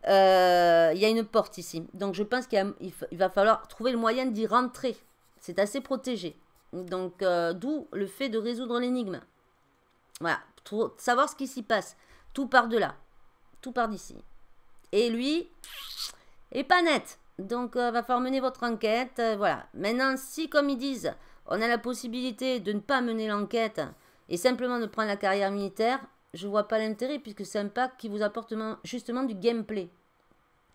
euh, il y a une porte ici. Donc je pense qu'il va falloir trouver le moyen d'y rentrer. C'est assez protégé. Donc euh, d'où le fait de résoudre l'énigme. Voilà, savoir ce qui s'y passe. Tout part de là. Tout part d'ici. Et lui, est pas net. Donc, il euh, va falloir mener votre enquête. Euh, voilà. Maintenant, si, comme ils disent, on a la possibilité de ne pas mener l'enquête et simplement de prendre la carrière militaire, je vois pas l'intérêt puisque c'est un pack qui vous apporte justement du gameplay.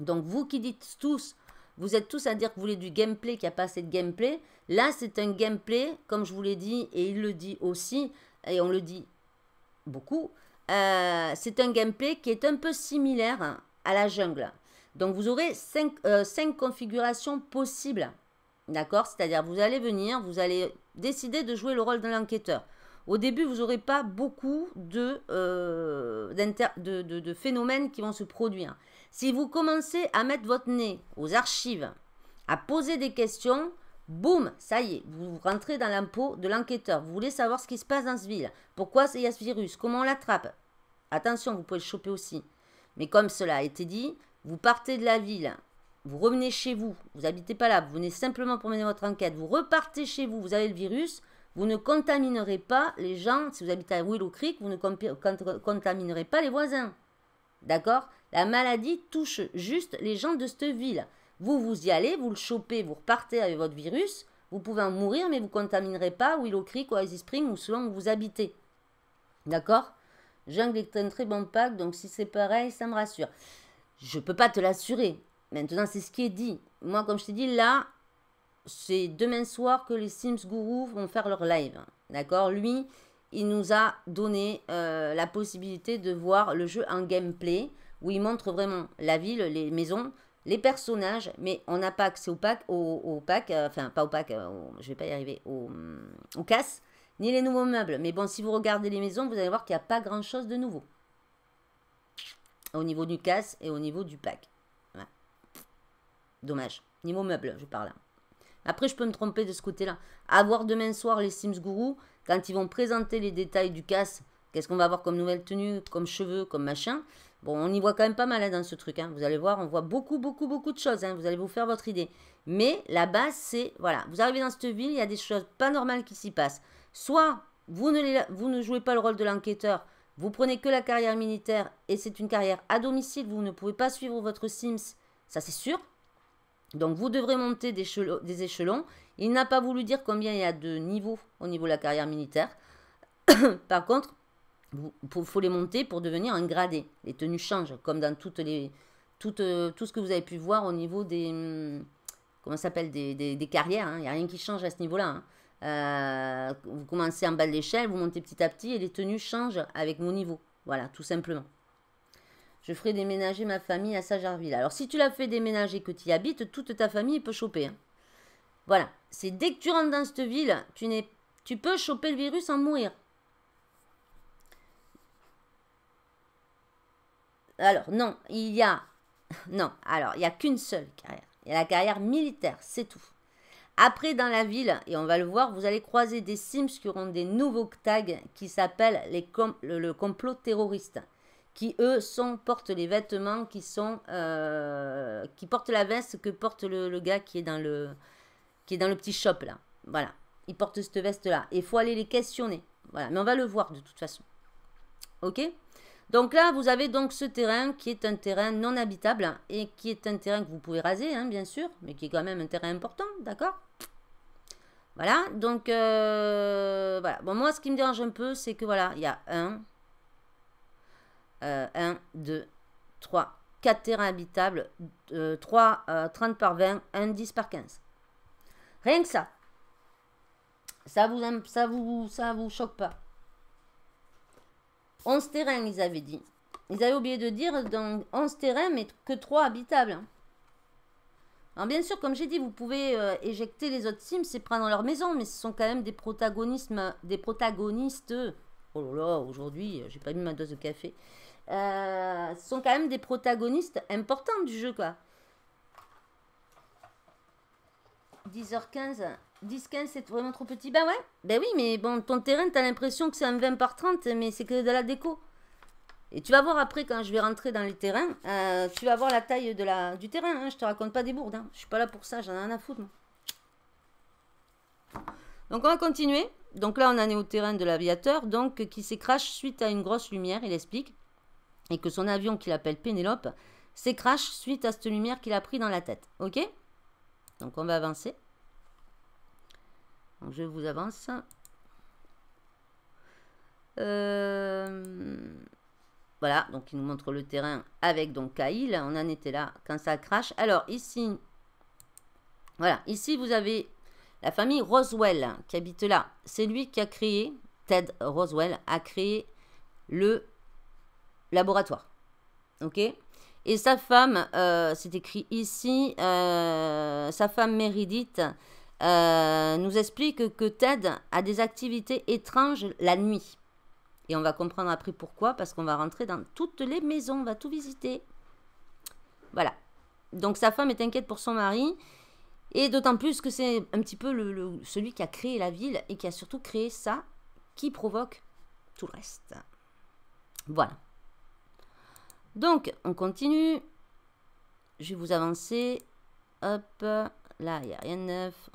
Donc, vous qui dites tous, vous êtes tous à dire que vous voulez du gameplay, qu'il n'y a pas assez de gameplay. Là, c'est un gameplay, comme je vous l'ai dit, et il le dit aussi, et on le dit beaucoup. Euh, c'est un gameplay qui est un peu similaire à la jungle. Donc vous aurez 5, euh, configurations possibles. D'accord C'est-à-dire vous allez venir, vous allez décider de jouer le rôle de l'enquêteur. Au début, vous n'aurez pas beaucoup euh, de, de, phénomènes qui vont se produire. Si vous commencez à mettre votre nez aux archives, à poser des questions, boum, ça y est, vous rentrez dans l'impôt de l'enquêteur. Vous voulez savoir ce qui se passe dans ce ville. Pourquoi il y a ce virus Comment on l'attrape Attention, vous pouvez le choper aussi. Mais comme cela a été dit, vous partez de la ville, vous revenez chez vous, vous n'habitez pas là, vous venez simplement pour mener votre enquête, vous repartez chez vous, vous avez le virus, vous ne contaminerez pas les gens, si vous habitez à Willow Creek, vous ne contaminerez pas les voisins. D'accord La maladie touche juste les gens de cette ville. Vous, vous y allez, vous le chopez, vous repartez avec votre virus, vous pouvez en mourir, mais vous ne contaminerez pas Willow Creek, ou Easy Spring ou selon où vous habitez. D'accord Jungle est un très bon pack, donc si c'est pareil, ça me rassure. Je peux pas te l'assurer. Maintenant, c'est ce qui est dit. Moi, comme je t'ai dit, là, c'est demain soir que les Sims Guru vont faire leur live. D'accord Lui, il nous a donné euh, la possibilité de voir le jeu en gameplay, où il montre vraiment la ville, les maisons, les personnages, mais on n'a pas accès au pack, au, euh, enfin pas au pack, euh, au, je vais pas y arriver, au, hum, au casse ni les nouveaux meubles. Mais bon, si vous regardez les maisons, vous allez voir qu'il n'y a pas grand-chose de nouveau. Au niveau du casse et au niveau du pack. Dommage. Niveau meubles, je parle. Après, je peux me tromper de ce côté-là. À voir demain soir les Sims Guru, quand ils vont présenter les détails du casse, qu'est-ce qu'on va avoir comme nouvelle tenue, comme cheveux, comme machin. Bon, on y voit quand même pas mal hein, dans ce truc. Hein. Vous allez voir, on voit beaucoup, beaucoup, beaucoup de choses. Hein. Vous allez vous faire votre idée. Mais la base, c'est, voilà, vous arrivez dans cette ville, il y a des choses pas normales qui s'y passent. Soit vous ne, vous ne jouez pas le rôle de l'enquêteur, vous prenez que la carrière militaire et c'est une carrière à domicile, vous ne pouvez pas suivre votre Sims, ça c'est sûr. Donc vous devrez monter des, échelons. Il n'a pas voulu dire combien il y a de niveaux au niveau de la carrière militaire. Par contre, il faut les monter pour devenir un gradé. Les tenues changent, comme dans toutes les, euh, tout ce que vous avez pu voir au niveau des... Hum, comment s'appelle des, carrières. Hein. Il n'y a rien qui change à ce niveau-là. Hein. Euh, vous commencez en bas de l'échelle, vous montez petit à petit et les tenues changent avec mon niveau. Voilà, tout simplement. Je ferai déménager ma famille à Sajarville. Alors, si tu l'as fais déménager que tu y habites, toute ta famille peut choper. Hein. Voilà, c'est dès que tu rentres dans cette ville, tu, tu peux choper le virus sans mourir. Alors, non, il y a... Non, alors, il n'y a qu'une seule carrière. Il y a la carrière militaire, c'est tout. Après, dans la ville, et on va le voir, vous allez croiser des Sims qui auront des nouveaux tags qui s'appellent le, complot terroriste, qui eux sont, portent les vêtements qui sont, euh, qui portent la veste que porte le, gars qui est dans le, qui est dans le petit shop là. Voilà, ils portent cette veste là. Et faut aller les questionner. Voilà, mais on va le voir de toute façon. Ok donc là, vous avez donc ce terrain qui est un terrain non habitable et qui est un terrain que vous pouvez raser, hein, bien sûr, mais qui est quand même un terrain important, d'accord Voilà, donc euh, voilà. Bon, moi, ce qui me dérange un peu, c'est que voilà, il y a 1, 1, 2, 3, 4 terrains habitables, euh, 30 euh, par 20, 1, 10 par 15. Rien que ça. Ça vous, ça vous, ça vous choque pas. 11 terrains, ils avaient dit. Ils avaient oublié de dire dans 11 terrains, mais que 3 habitables. Hein. Alors bien sûr, comme j'ai dit, vous pouvez euh, éjecter les autres Sims et prendre leur maison, mais ce sont quand même des protagonistes, des protagonistes. Oh là là, aujourd'hui, euh, j'ai pas mis ma dose de café. Euh, ce sont quand même des protagonistes importants du jeu, quoi. 10h15. 10-15, c'est vraiment trop petit. ben ouais. Ben oui, mais bon, ton terrain, tu as l'impression que c'est un 20 par 30, mais c'est que de la déco. Et tu vas voir après, quand je vais rentrer dans les terrains, euh, tu vas voir la taille de la, du terrain. Je hein. Je te raconte pas des bourdes. Je hein. Je suis pas là pour ça, j'en ai rien à foutre. Donc on va continuer. Donc là, on en est au terrain de l'aviateur, donc qui s'écrache suite à une grosse lumière, il explique. Et que son avion, qu'il appelle Pénélope, s'écrache suite à cette lumière qu'il a pris dans la tête. Ok Donc on va avancer. Donc, je vous avance. Euh, voilà, donc il nous montre le terrain avec donc Kyle. On en était là quand ça crache. Alors ici, voilà, ici vous avez la famille Roswell qui habite là. C'est lui qui a créé, Ted Roswell a créé le laboratoire. Ok Et sa femme, euh, c'est écrit ici, euh, sa femme Meredith, euh, nous explique que Ted a des activités étranges la nuit. Et on va comprendre après pourquoi, parce qu'on va rentrer dans toutes les maisons, on va tout visiter. Voilà. Donc sa femme est inquiète pour son mari, et d'autant plus que c'est un petit peu celui qui a créé la ville et qui a surtout créé ça, qui provoque tout le reste. Voilà. Donc, on continue. Je vais vous avancer. Hop. Là, il n'y a rien de neuf.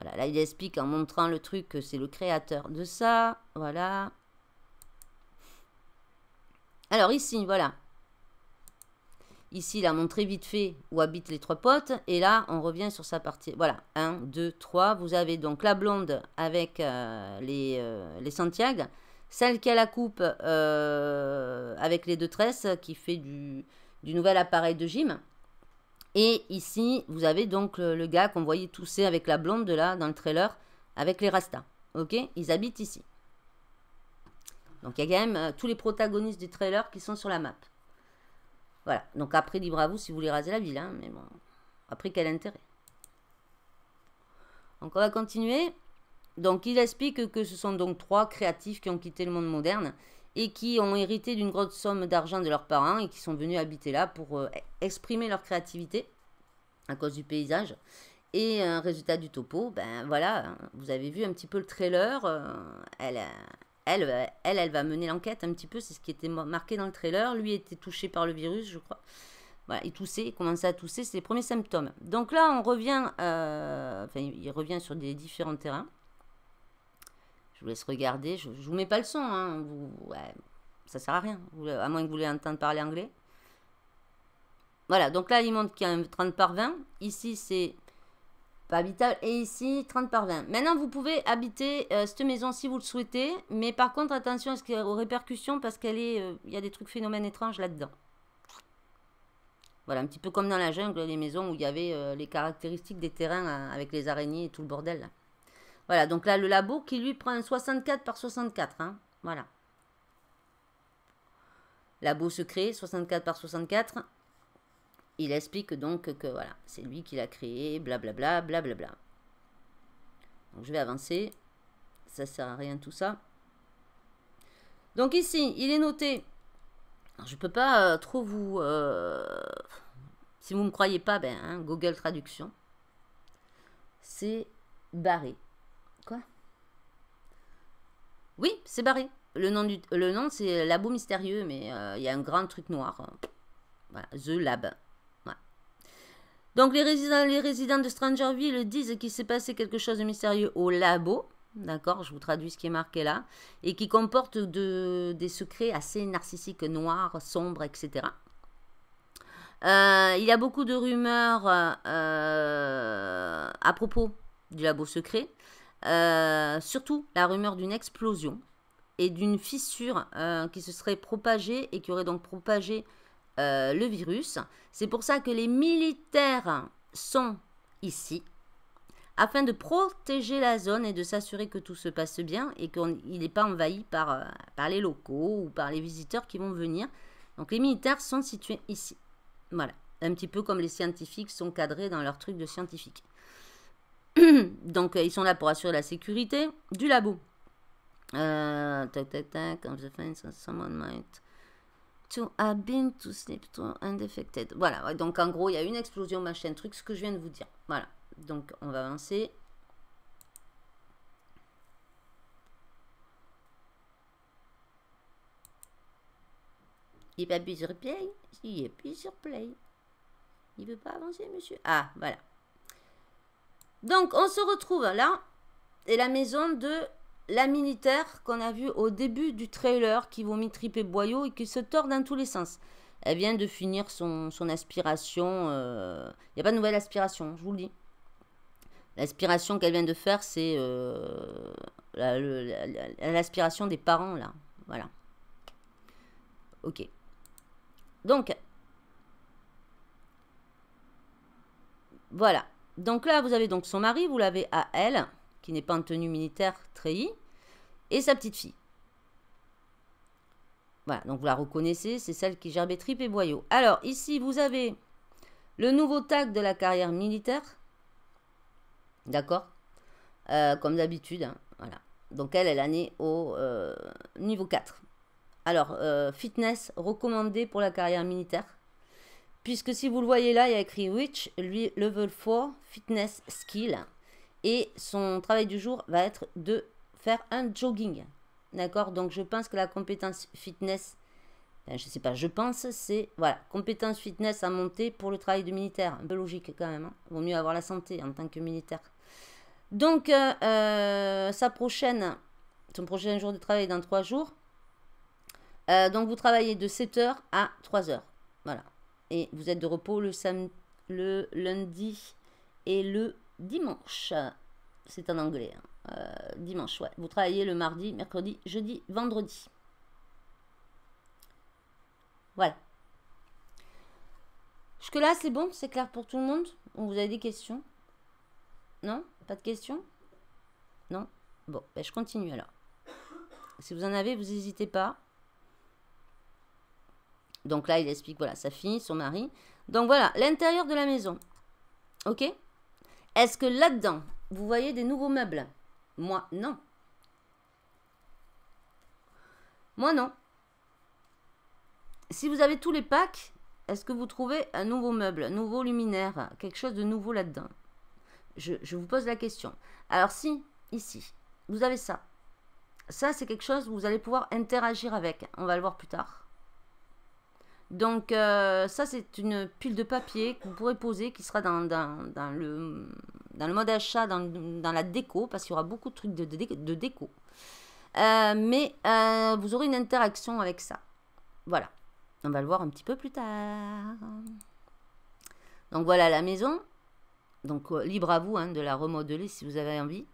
Voilà, là, il explique en montrant le truc que c'est le créateur de ça. Voilà. Alors ici, voilà. Ici, il a montré vite fait où habitent les trois potes. Et là, on revient sur sa partie. Voilà, 1, 2, 3. Vous avez donc la blonde avec euh, les, euh, les Celle qui a la coupe euh, avec les deux tresses qui fait du, du nouvel appareil de gym. Et ici, vous avez donc le, gars qu'on voyait tousser avec la blonde de là, dans le trailer, avec les Rastas. Ok Ils habitent ici. Donc il y a quand même euh, tous les protagonistes du trailer qui sont sur la map. Voilà. Donc après, libre à vous si vous voulez raser la ville. Hein, mais bon, après, quel intérêt Donc on va continuer. Donc il explique que ce sont donc trois créatifs qui ont quitté le monde moderne et qui ont hérité d'une grosse somme d'argent de leurs parents et qui sont venus habiter là pour euh, exprimer leur créativité à cause du paysage. Et euh, résultat du topo, ben voilà, vous avez vu un petit peu le trailer, euh, elle, elle, elle, va mener l'enquête un petit peu, c'est ce qui était marqué dans le trailer, lui était touché par le virus, je crois. il toussait, il commençait à tousser, c'est les premiers symptômes. Donc là, on revient, enfin, il revient sur des différents terrains. Je vous laisse regarder. Je, ne vous mets pas le son. ça hein. Vous, ça sert à rien. à moins que vous voulez entendre parler anglais. Voilà, donc là, il montre qu'il y a un 30 par 20. Ici, c'est pas habitable. Et ici, 30 par 20. Maintenant, vous pouvez habiter euh, cette maison si vous le souhaitez. Mais par contre, attention à ce aux répercussions parce qu'il euh, il y a des trucs phénomènes étranges là-dedans. Voilà, un petit peu comme dans la jungle, les maisons où il y avait euh, les caractéristiques des terrains hein, avec les araignées et tout le bordel. Là. Voilà, donc là, le labo qui lui prend un 64 par 64. Hein, voilà. Labo secret, 64 par 64. Il explique donc que voilà, c'est lui qui l'a créé, blablabla, blablabla. Bla, bla. Donc je vais avancer. Ça sert à rien tout ça. Donc ici, il est noté. je ne peux pas euh, trop vous... Euh, si vous ne me croyez pas, ben, hein, Google Traduction. C'est barré. Oui, c'est barré. Le nom, le nom c'est Labo Mystérieux, mais euh, il y a un grand truc noir. Voilà, The Lab. Donc les résidents, les résidents de Strangerville disent qu'il s'est passé quelque chose de mystérieux au labo. D'accord, je vous traduis ce qui est marqué là. Et qui comporte de, des secrets assez narcissiques, noirs, sombres, etc. Euh, il y a beaucoup de rumeurs euh, à propos du labo secret. Euh, surtout la rumeur d'une explosion et d'une fissure euh, qui se serait propagée et qui aurait donc propagé euh, le virus. C'est pour ça que les militaires sont ici afin de protéger la zone et de s'assurer que tout se passe bien et qu'il n'est pas envahi par, par les locaux ou par les visiteurs qui vont venir. Donc les militaires sont situés ici. Voilà, un petit peu comme les scientifiques sont cadrés dans leur truc de scientifique. Donc, euh, ils sont là pour assurer la sécurité du labo. Euh, tac, tac, tac. On the someone might to have been to to Voilà. Donc, en gros, il y a une explosion, machin, truc, ce que je viens de vous dire. Voilà. Donc, on va avancer. Il n'est pas plus sur play. Il n'est plus sur play. Il veut pas avancer, monsieur. Ah, voilà. Donc, on se retrouve là. Et la maison de la militaire qu'on a vue au début du trailer qui vomit triper boyau et qui se tord dans tous les sens. Elle vient de finir son, aspiration. Il euh, n'y a pas de nouvelle aspiration, je vous le dis. L'aspiration qu'elle vient de faire, c'est euh, l'aspiration des parents, là. Voilà. Ok. Donc, voilà. Donc là, vous avez donc son mari, vous l'avez à elle, qui n'est pas en tenue militaire treillis, et sa petite fille. Voilà, donc vous la reconnaissez, c'est celle qui gère les et boyaux. Alors ici, vous avez le nouveau tag de la carrière militaire. D'accord euh, Comme d'habitude, hein, voilà. Donc elle, elle est l'année au euh, niveau 4. Alors, euh, fitness recommandé pour la carrière militaire. Puisque si vous le voyez là, il y a écrit which, lui, level 4, fitness skill. Et son travail du jour va être de faire un jogging. D'accord Donc je pense que la compétence fitness, ben, je ne sais pas, je pense, c'est, voilà, compétence fitness à monter pour le travail de militaire. Un peu logique quand même. Hein. Vaut mieux avoir la santé en tant que militaire. Donc, euh, euh, sa prochaine, son prochain jour de travail dans 3 jours. Euh, donc, vous travaillez de 7h à 3h. Voilà et vous êtes de repos le, sam le lundi et le dimanche. C'est en anglais. Hein. Euh, dimanche, ouais. Vous travaillez le mardi, mercredi, jeudi, vendredi. Voilà. Jusque-là, c'est bon C'est clair pour tout le monde vous avez des questions Non Pas de questions Non Bon, ben, je continue alors. Si vous en avez, vous n'hésitez pas. Donc là, il explique, voilà, sa fille, son mari. Donc voilà, l'intérieur de la maison. OK Est-ce que là-dedans, vous voyez des nouveaux meubles Moi, non. Moi, non. Si vous avez tous les packs, est-ce que vous trouvez un nouveau meuble, un nouveau luminaire, quelque chose de nouveau là-dedans je, vous pose la question. Alors si, ici, vous avez ça. Ça, c'est quelque chose où vous allez pouvoir interagir avec. On va le voir plus tard. Donc euh, ça, c'est une pile de papier que vous pourrez poser qui sera dans, le, mode achat, dans, la déco, parce qu'il y aura beaucoup de trucs de, déco. Euh, mais euh, vous aurez une interaction avec ça. Voilà. On va le voir un petit peu plus tard. Donc voilà la maison. Donc libre à vous hein, de la remodeler si vous avez envie.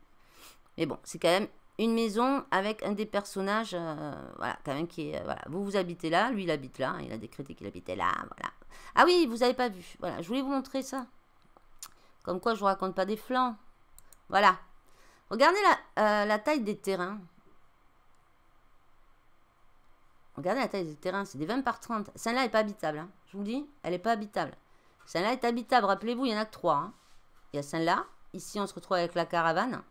Mais bon, c'est quand même une maison avec un des personnages, euh, voilà, quand même qui est, euh, voilà, vous vous habitez là, lui il habite là, il a décrété qu'il habitait là, voilà. Ah oui, vous n'avez pas vu, voilà, je voulais vous montrer ça. Comme quoi, je vous raconte pas des flancs. Voilà. Regardez la, euh, taille des terrains. Regardez la taille des terrains, c'est des 20 par 30. Celle-là n'est pas habitable, hein. je vous le dis, elle n'est pas habitable. Celle-là est habitable, rappelez-vous, il y en a que hein. 3. Il y a celle-là, ici on se retrouve avec la caravane.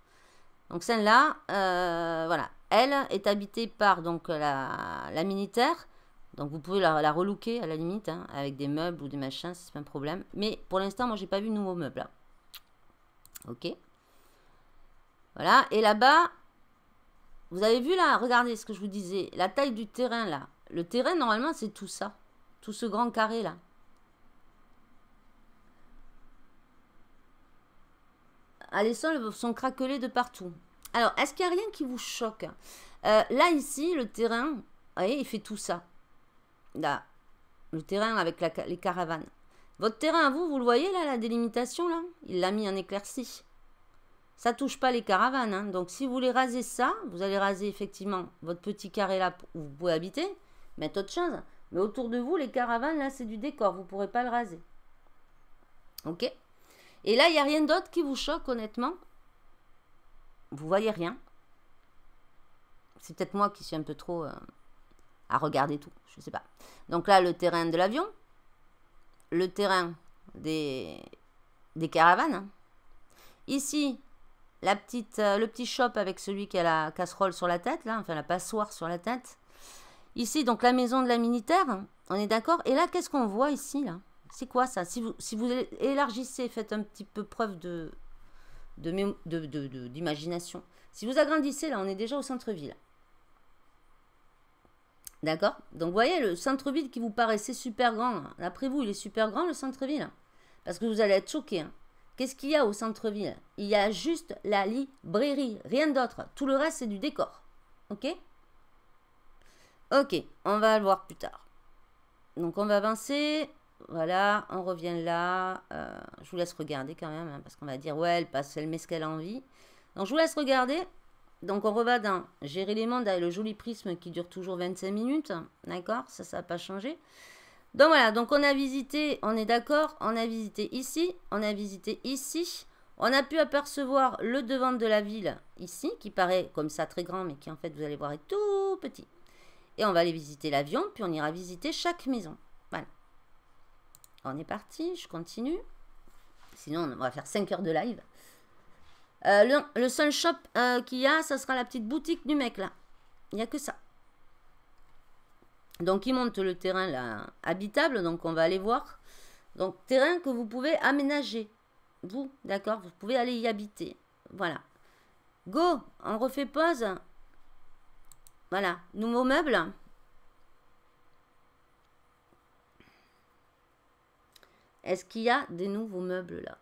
Donc celle-là, euh, voilà, elle est habitée par donc la, la militaire. Donc vous pouvez la, la relooker à la limite, hein, avec des meubles ou des machins, si c'est pas un problème. Mais pour l'instant, moi j'ai pas vu de nouveaux meubles hein. Ok. Voilà, et là-bas, vous avez vu là, regardez ce que je vous disais, la taille du terrain là. Le terrain, normalement, c'est tout ça. Tout ce grand carré là. Ah, les sols sont craquelés de partout. Alors, est-ce qu'il n'y a rien qui vous choque euh, Là, ici, le terrain, voyez, il fait tout ça. Là, le terrain avec les caravanes. Votre terrain vous, vous le voyez là, la délimitation là Il l'a mis en éclairci. Ça touche pas les caravanes. Hein. Donc si vous voulez raser ça, vous allez raser effectivement votre petit carré là où vous pouvez habiter, mettre autre chose. Mais autour de vous, les caravanes là, c'est du décor. Vous ne pourrez pas le raser. Ok et là, il n'y a rien d'autre qui vous choque, honnêtement. Vous voyez rien. C'est peut-être moi qui suis un peu trop euh, à regarder tout, je ne sais pas. Donc là, le terrain de l'avion, le terrain des, des caravanes. Ici, la petite, euh, le petit shop avec celui qui a la casserole sur la tête, là, enfin la passoire sur la tête. Ici, donc la maison de la militaire, on est d'accord. Et là, qu'est-ce qu'on voit ici, là c'est quoi ça si vous, si vous élargissez, faites un petit peu preuve de d'imagination. si vous agrandissez, là, on est déjà au centre-ville. D'accord Donc, vous voyez, le centre-ville qui vous paraissait super grand, Après vous, il est super grand, le centre-ville Parce que vous allez être choqué. Hein. Qu'est-ce qu'il y a au centre-ville Il y a juste la librairie, rien d'autre. Tout le reste, c'est du décor. Ok Ok, on va le voir plus tard. Donc, on va avancer. Voilà, on revient là. Euh, je vous laisse regarder quand même, hein, parce qu'on va dire, ouais, elle passe, elle met ce qu'elle a envie. Donc, je vous laisse regarder. Donc, on revient dans Gérer les mondes avec le joli prisme qui dure toujours 25 minutes. D'accord Ça, ça n'a pas changé. Donc, voilà. Donc, on a visité, on est d'accord, on a visité ici, on a visité ici. On a pu apercevoir le devant de la ville ici, qui paraît comme ça très grand, mais qui en fait, vous allez voir, est tout petit. Et on va aller visiter l'avion, puis on ira visiter chaque maison. On est parti, je continue. Sinon, on va faire 5 heures de live. Euh, le, seul shop euh, qu'il y a, ça sera la petite boutique du mec, là. Il n'y a que ça. Donc, il monte le terrain, là, habitable. Donc, on va aller voir. Donc, terrain que vous pouvez aménager. Vous, d'accord Vous pouvez aller y habiter. Voilà. Go On refait pause. Voilà. Nouveau meuble. Est-ce qu'il y a des nouveaux meubles là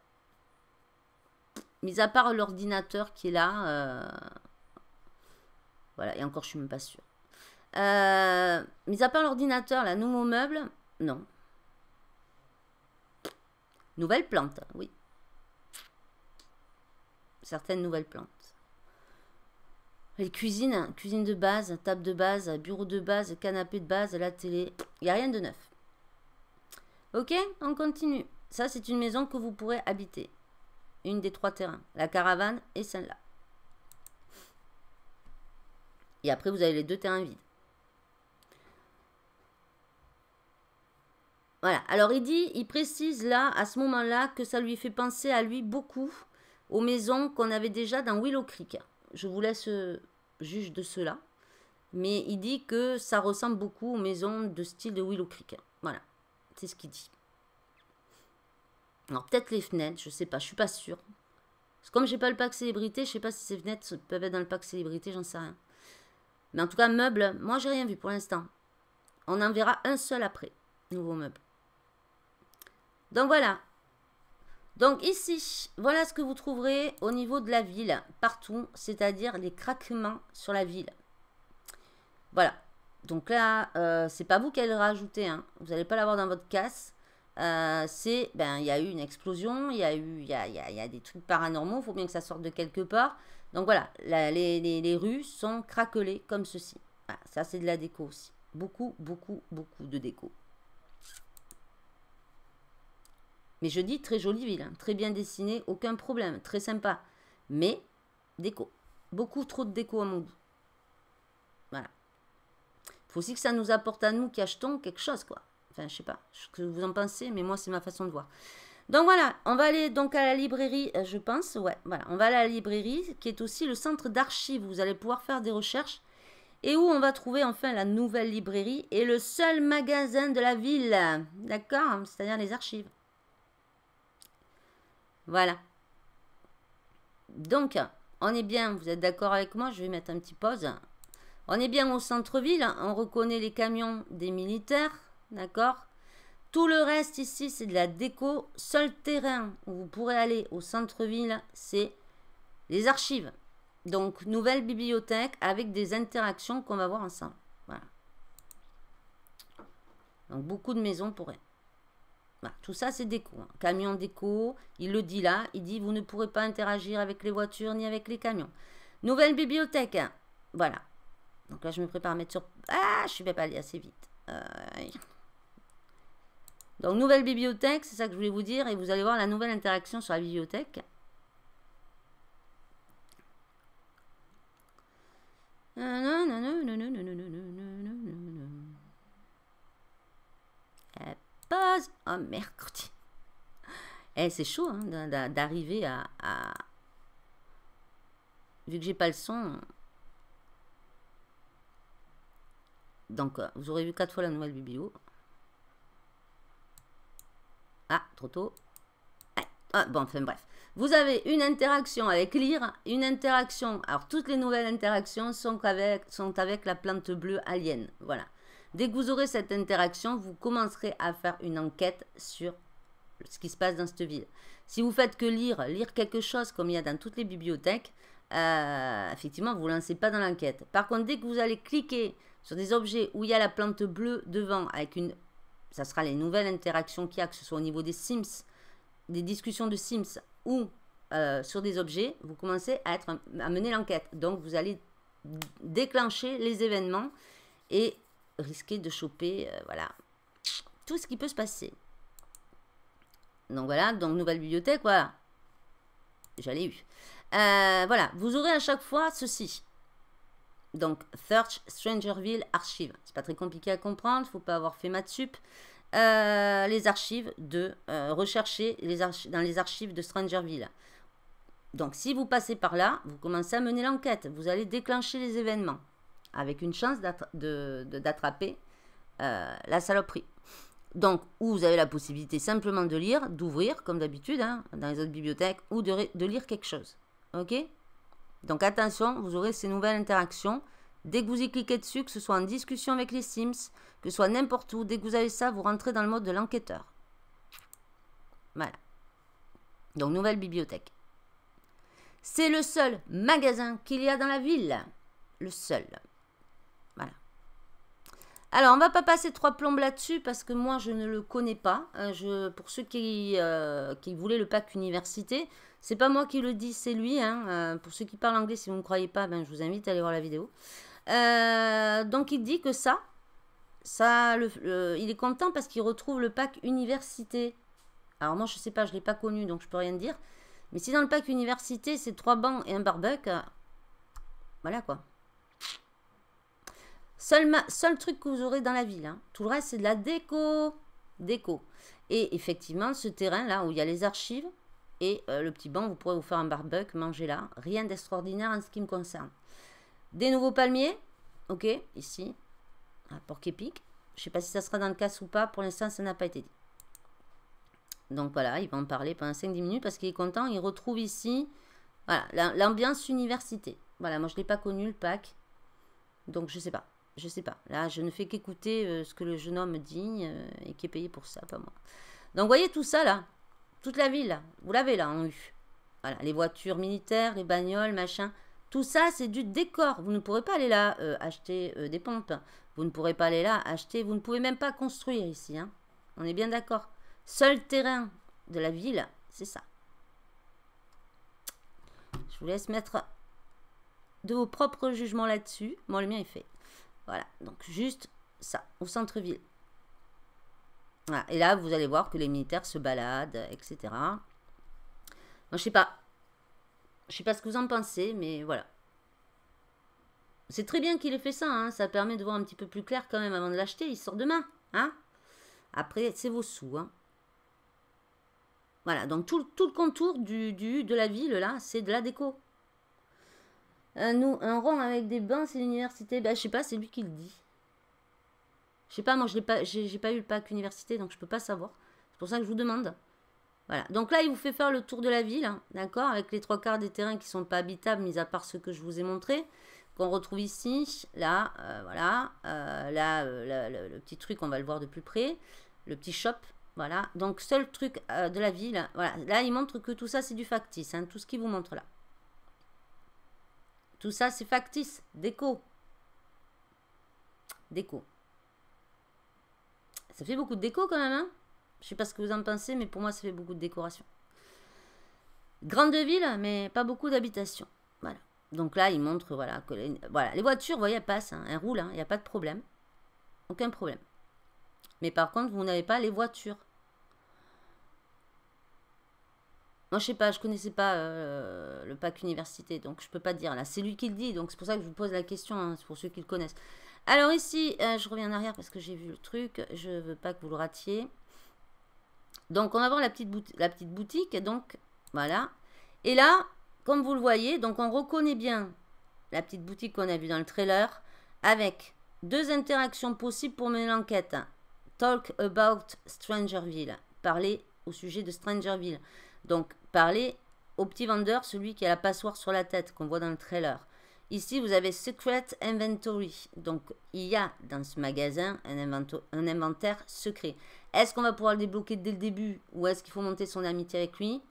Mis à part l'ordinateur qui est là. Euh, voilà, et encore, je suis même pas sûre. Euh, mis à part l'ordinateur, là, nouveaux meuble Non. Nouvelle plantes, oui. Certaines nouvelles plantes. Les cuisines, cuisine de base, table de base, bureau de base, canapé de base, la télé. Il n'y a rien de neuf. Ok, on continue. Ça, c'est une maison que vous pourrez habiter. Une des trois terrains. La caravane et celle-là. Et après, vous avez les deux terrains vides. Voilà. Alors, il dit, il précise là, à ce moment-là, que ça lui fait penser à lui beaucoup aux maisons qu'on avait déjà dans Willow Creek. Je vous laisse euh, juge de cela. Mais il dit que ça ressemble beaucoup aux maisons de style de Willow Creek. Voilà c'est ce qu'il dit. Alors peut-être les fenêtres, je sais pas, je suis pas sûre. Parce comme j'ai pas le pack célébrité, je sais pas si ces fenêtres peuvent être dans le pack célébrité, j'en sais rien. Mais en tout cas, meubles, moi j'ai rien vu pour l'instant. On en verra un seul après, nouveau meuble. Donc voilà. Donc ici, voilà ce que vous trouverez au niveau de la ville, partout, c'est-à-dire les craquements sur la ville. Voilà, donc là, euh, c'est pas vous qui allez rajouter, hein. vous n'allez pas l'avoir dans votre casse. Euh, c'est, ben, il y a eu une explosion, il y a eu, il y a, y a, des trucs paranormaux, il faut bien que ça sorte de quelque part. Donc voilà, les, rues sont craquelées comme ceci. Ah, ça, c'est de la déco aussi. Beaucoup, beaucoup, beaucoup de déco. Mais je dis très jolie ville, hein. très bien dessinée, aucun problème, très sympa. Mais déco, beaucoup trop de déco à mon goût faut aussi que ça nous apporte à nous qui achetons quelque chose, quoi. Enfin, je sais pas ce que vous en pensez, mais moi, c'est ma façon de voir. Donc voilà, on va aller donc à la librairie, euh, je pense, ouais, voilà, on va aller à la librairie, qui est aussi le centre d'archives, vous allez pouvoir faire des recherches, et où on va trouver enfin la nouvelle librairie et le seul magasin de la ville, d'accord C'est-à-dire les archives. Voilà. Donc, on est bien, vous êtes d'accord avec moi, je vais mettre un petit pause. On est bien au centre-ville, hein, on reconnaît les camions des militaires, d'accord Tout le reste ici, c'est de la déco. Seul terrain où vous pourrez aller au centre-ville, c'est les archives. Donc, nouvelle bibliothèque avec des interactions qu'on va voir ensemble. Voilà. Donc, beaucoup de maisons pourraient. tout ça, c'est déco. camions hein. Camion déco, il le dit là. Il dit, vous ne pourrez pas interagir avec les voitures ni avec les camions. Nouvelle bibliothèque. Hein. Voilà. Donc là, je me prépare à mettre sur... Ah, je suis pas allée assez vite. Donc, nouvelle bibliothèque, c'est ça que je voulais vous dire. Et vous allez voir la nouvelle interaction sur la bibliothèque. Pause. Oh mercredi. Eh, c'est chaud hein, d'arriver à, à... Vu que j'ai pas le son, Donc, euh, vous aurez vu quatre fois la nouvelle biblio. Ah, trop tôt. Ah, bon, enfin bref. Vous avez une interaction avec lire, une interaction. Alors, toutes les nouvelles interactions sont avec, la plante bleue alien. Voilà. Dès que vous aurez cette interaction, vous commencerez à faire une enquête sur ce qui se passe dans cette ville. Si vous faites que lire, lire quelque chose comme il y a dans toutes les bibliothèques, euh, effectivement, vous ne lancez pas dans l'enquête. Par contre, dès que vous allez cliquer sur des objets où il y a la plante bleue devant, avec une, ça sera les nouvelles interactions qu'il y a, que ce soit au niveau des Sims, des discussions de Sims ou euh, sur des objets, vous commencez à, être, à mener l'enquête. Donc vous allez déclencher les événements et risquer de choper euh, voilà, tout ce qui peut se passer. Donc voilà, donc nouvelle bibliothèque, voilà. J'allais eu. Euh, voilà, vous aurez à chaque fois ceci. Donc, Search Strangerville Archive. C'est pas très compliqué à comprendre, faut pas avoir fait maths sup. Euh, les archives de euh, rechercher les dans les archives de Strangerville. Donc, si vous passez par là, vous commencez à mener l'enquête. Vous allez déclencher les événements avec une chance d'attraper euh, la saloperie. Donc, ou vous avez la possibilité simplement de lire, d'ouvrir, comme d'habitude, hein, dans les autres bibliothèques, ou de, de lire quelque chose. OK donc attention, vous aurez ces nouvelles interactions. Dès que vous y cliquez dessus, que ce soit en discussion avec les Sims, que ce soit n'importe où, dès que vous avez ça, vous rentrez dans le mode de l'enquêteur. Voilà. Donc nouvelle bibliothèque. C'est le seul magasin qu'il y a dans la ville. Le seul. Alors, on va pas passer trois plombes là-dessus parce que moi, je ne le connais pas. Euh, pour ceux euh, qui, voulaient le pack université, c'est pas moi qui le dis, c'est lui. Hein. Euh, pour ceux qui parlent anglais, si vous ne croyez pas, ben, je vous invite à aller voir la vidéo. donc, il dit que ça, ça le, il est content parce qu'il retrouve le pack université. Alors, moi, je sais pas, je ne l'ai pas connu, donc je peux rien dire. Mais si dans le pack université, c'est trois bancs et un barbecue, voilà quoi. Seul, truc que vous aurez dans la ville. Hein. Tout le reste, c'est de la déco. Déco. Et effectivement, ce terrain-là où il y a les archives et euh, le petit banc, vous pourrez vous faire un barbecue, manger là. Rien d'extraordinaire en ce qui me concerne. Des nouveaux palmiers. OK, ici. Un ah, Porc-Épic. Je ne sais pas si ça sera dans le casse ou pas. Pour l'instant, ça n'a pas été dit. Donc voilà, il va en parler pendant 5-10 minutes parce qu'il est content. Il retrouve ici voilà l'ambiance université. Voilà, moi je ne l'ai pas connu le pack. Donc je ne sais pas je sais pas. Là, je ne fais qu'écouter euh, ce que le jeune homme dit euh, et qui est payé pour ça, pas moi. Donc, voyez tout ça là, toute la ville, vous l'avez là en U. Voilà, les voitures militaires, les bagnoles, machin. Tout ça, c'est du décor. Vous ne pourrez pas aller là euh, acheter des pompes. Vous ne pourrez pas aller là acheter. Vous ne pouvez même pas construire ici. Hein. On est bien d'accord. Seul terrain de la ville, c'est ça. Je vous laisse mettre de vos propres jugements là-dessus. Moi, le mien est fait. Voilà, donc juste ça, au centre-ville. Et là, vous allez voir que les militaires se baladent, etc. Moi, je sais pas. Je sais pas ce que vous en pensez, mais voilà. C'est très bien qu'il ait fait ça, hein. ça permet de voir un petit peu plus clair quand même avant de l'acheter, il sort demain. Hein Après, c'est vos sous. Hein. Voilà, donc tout, tout, le contour du, du, de la ville, là, c'est de la déco. Euh, un, nous, rond avec des bains, c'est l'université. Bah, je sais pas, c'est lui qui le dit. Je sais pas, moi, je n'ai pas, j'ai, pas eu le pack université, donc je peux pas savoir. C'est pour ça que je vous demande. Voilà. Donc là, il vous fait faire le tour de la ville, hein, d'accord Avec les trois quarts des terrains qui sont pas habitables, mis à part ce que je vous ai montré Qu'on retrouve ici, là, euh, voilà. Euh, là, le, petit truc, on va le voir de plus près. Le petit shop, voilà. Donc, seul truc de la ville. Voilà. Là, il montre que tout ça, c'est du factice. Hein, tout ce qu'il vous montre là. Tout ça, c'est factice. Déco. Déco. Ça fait beaucoup de déco quand même. Hein Je sais pas ce que vous en pensez, mais pour moi, ça fait beaucoup de décoration. Grande ville, mais pas beaucoup d'habitations Voilà. Donc là, il montre voilà, que les, voitures, vous voyez, passent, hein, elles roulent, hein, il n'y a pas de problème. Aucun problème. Mais par contre, vous n'avez pas les voitures. Moi, je sais pas, je connaissais pas euh, le pack université, donc je peux pas dire. Là, c'est lui qui le dit, donc c'est pour ça que je vous pose la question, hein, c'est pour ceux qui le connaissent. Alors ici, euh, je reviens en arrière parce que j'ai vu le truc, je veux pas que vous le ratiez. Donc, on va voir la petite, boutique, la petite boutique, donc voilà. Et là, comme vous le voyez, donc on reconnaît bien la petite boutique qu'on a vue dans le trailer, avec deux interactions possibles pour mener l'enquête. Talk about Strangerville, parler au sujet de Strangerville. Donc, parler au petit vendeur, celui qui a la passoire sur la tête qu'on voit dans le trailer. Ici, vous avez Secret Inventory. Donc, il y a dans ce magasin un, inventaire secret. Est-ce qu'on va pouvoir le débloquer dès le début ou est-ce qu'il faut monter son amitié avec lui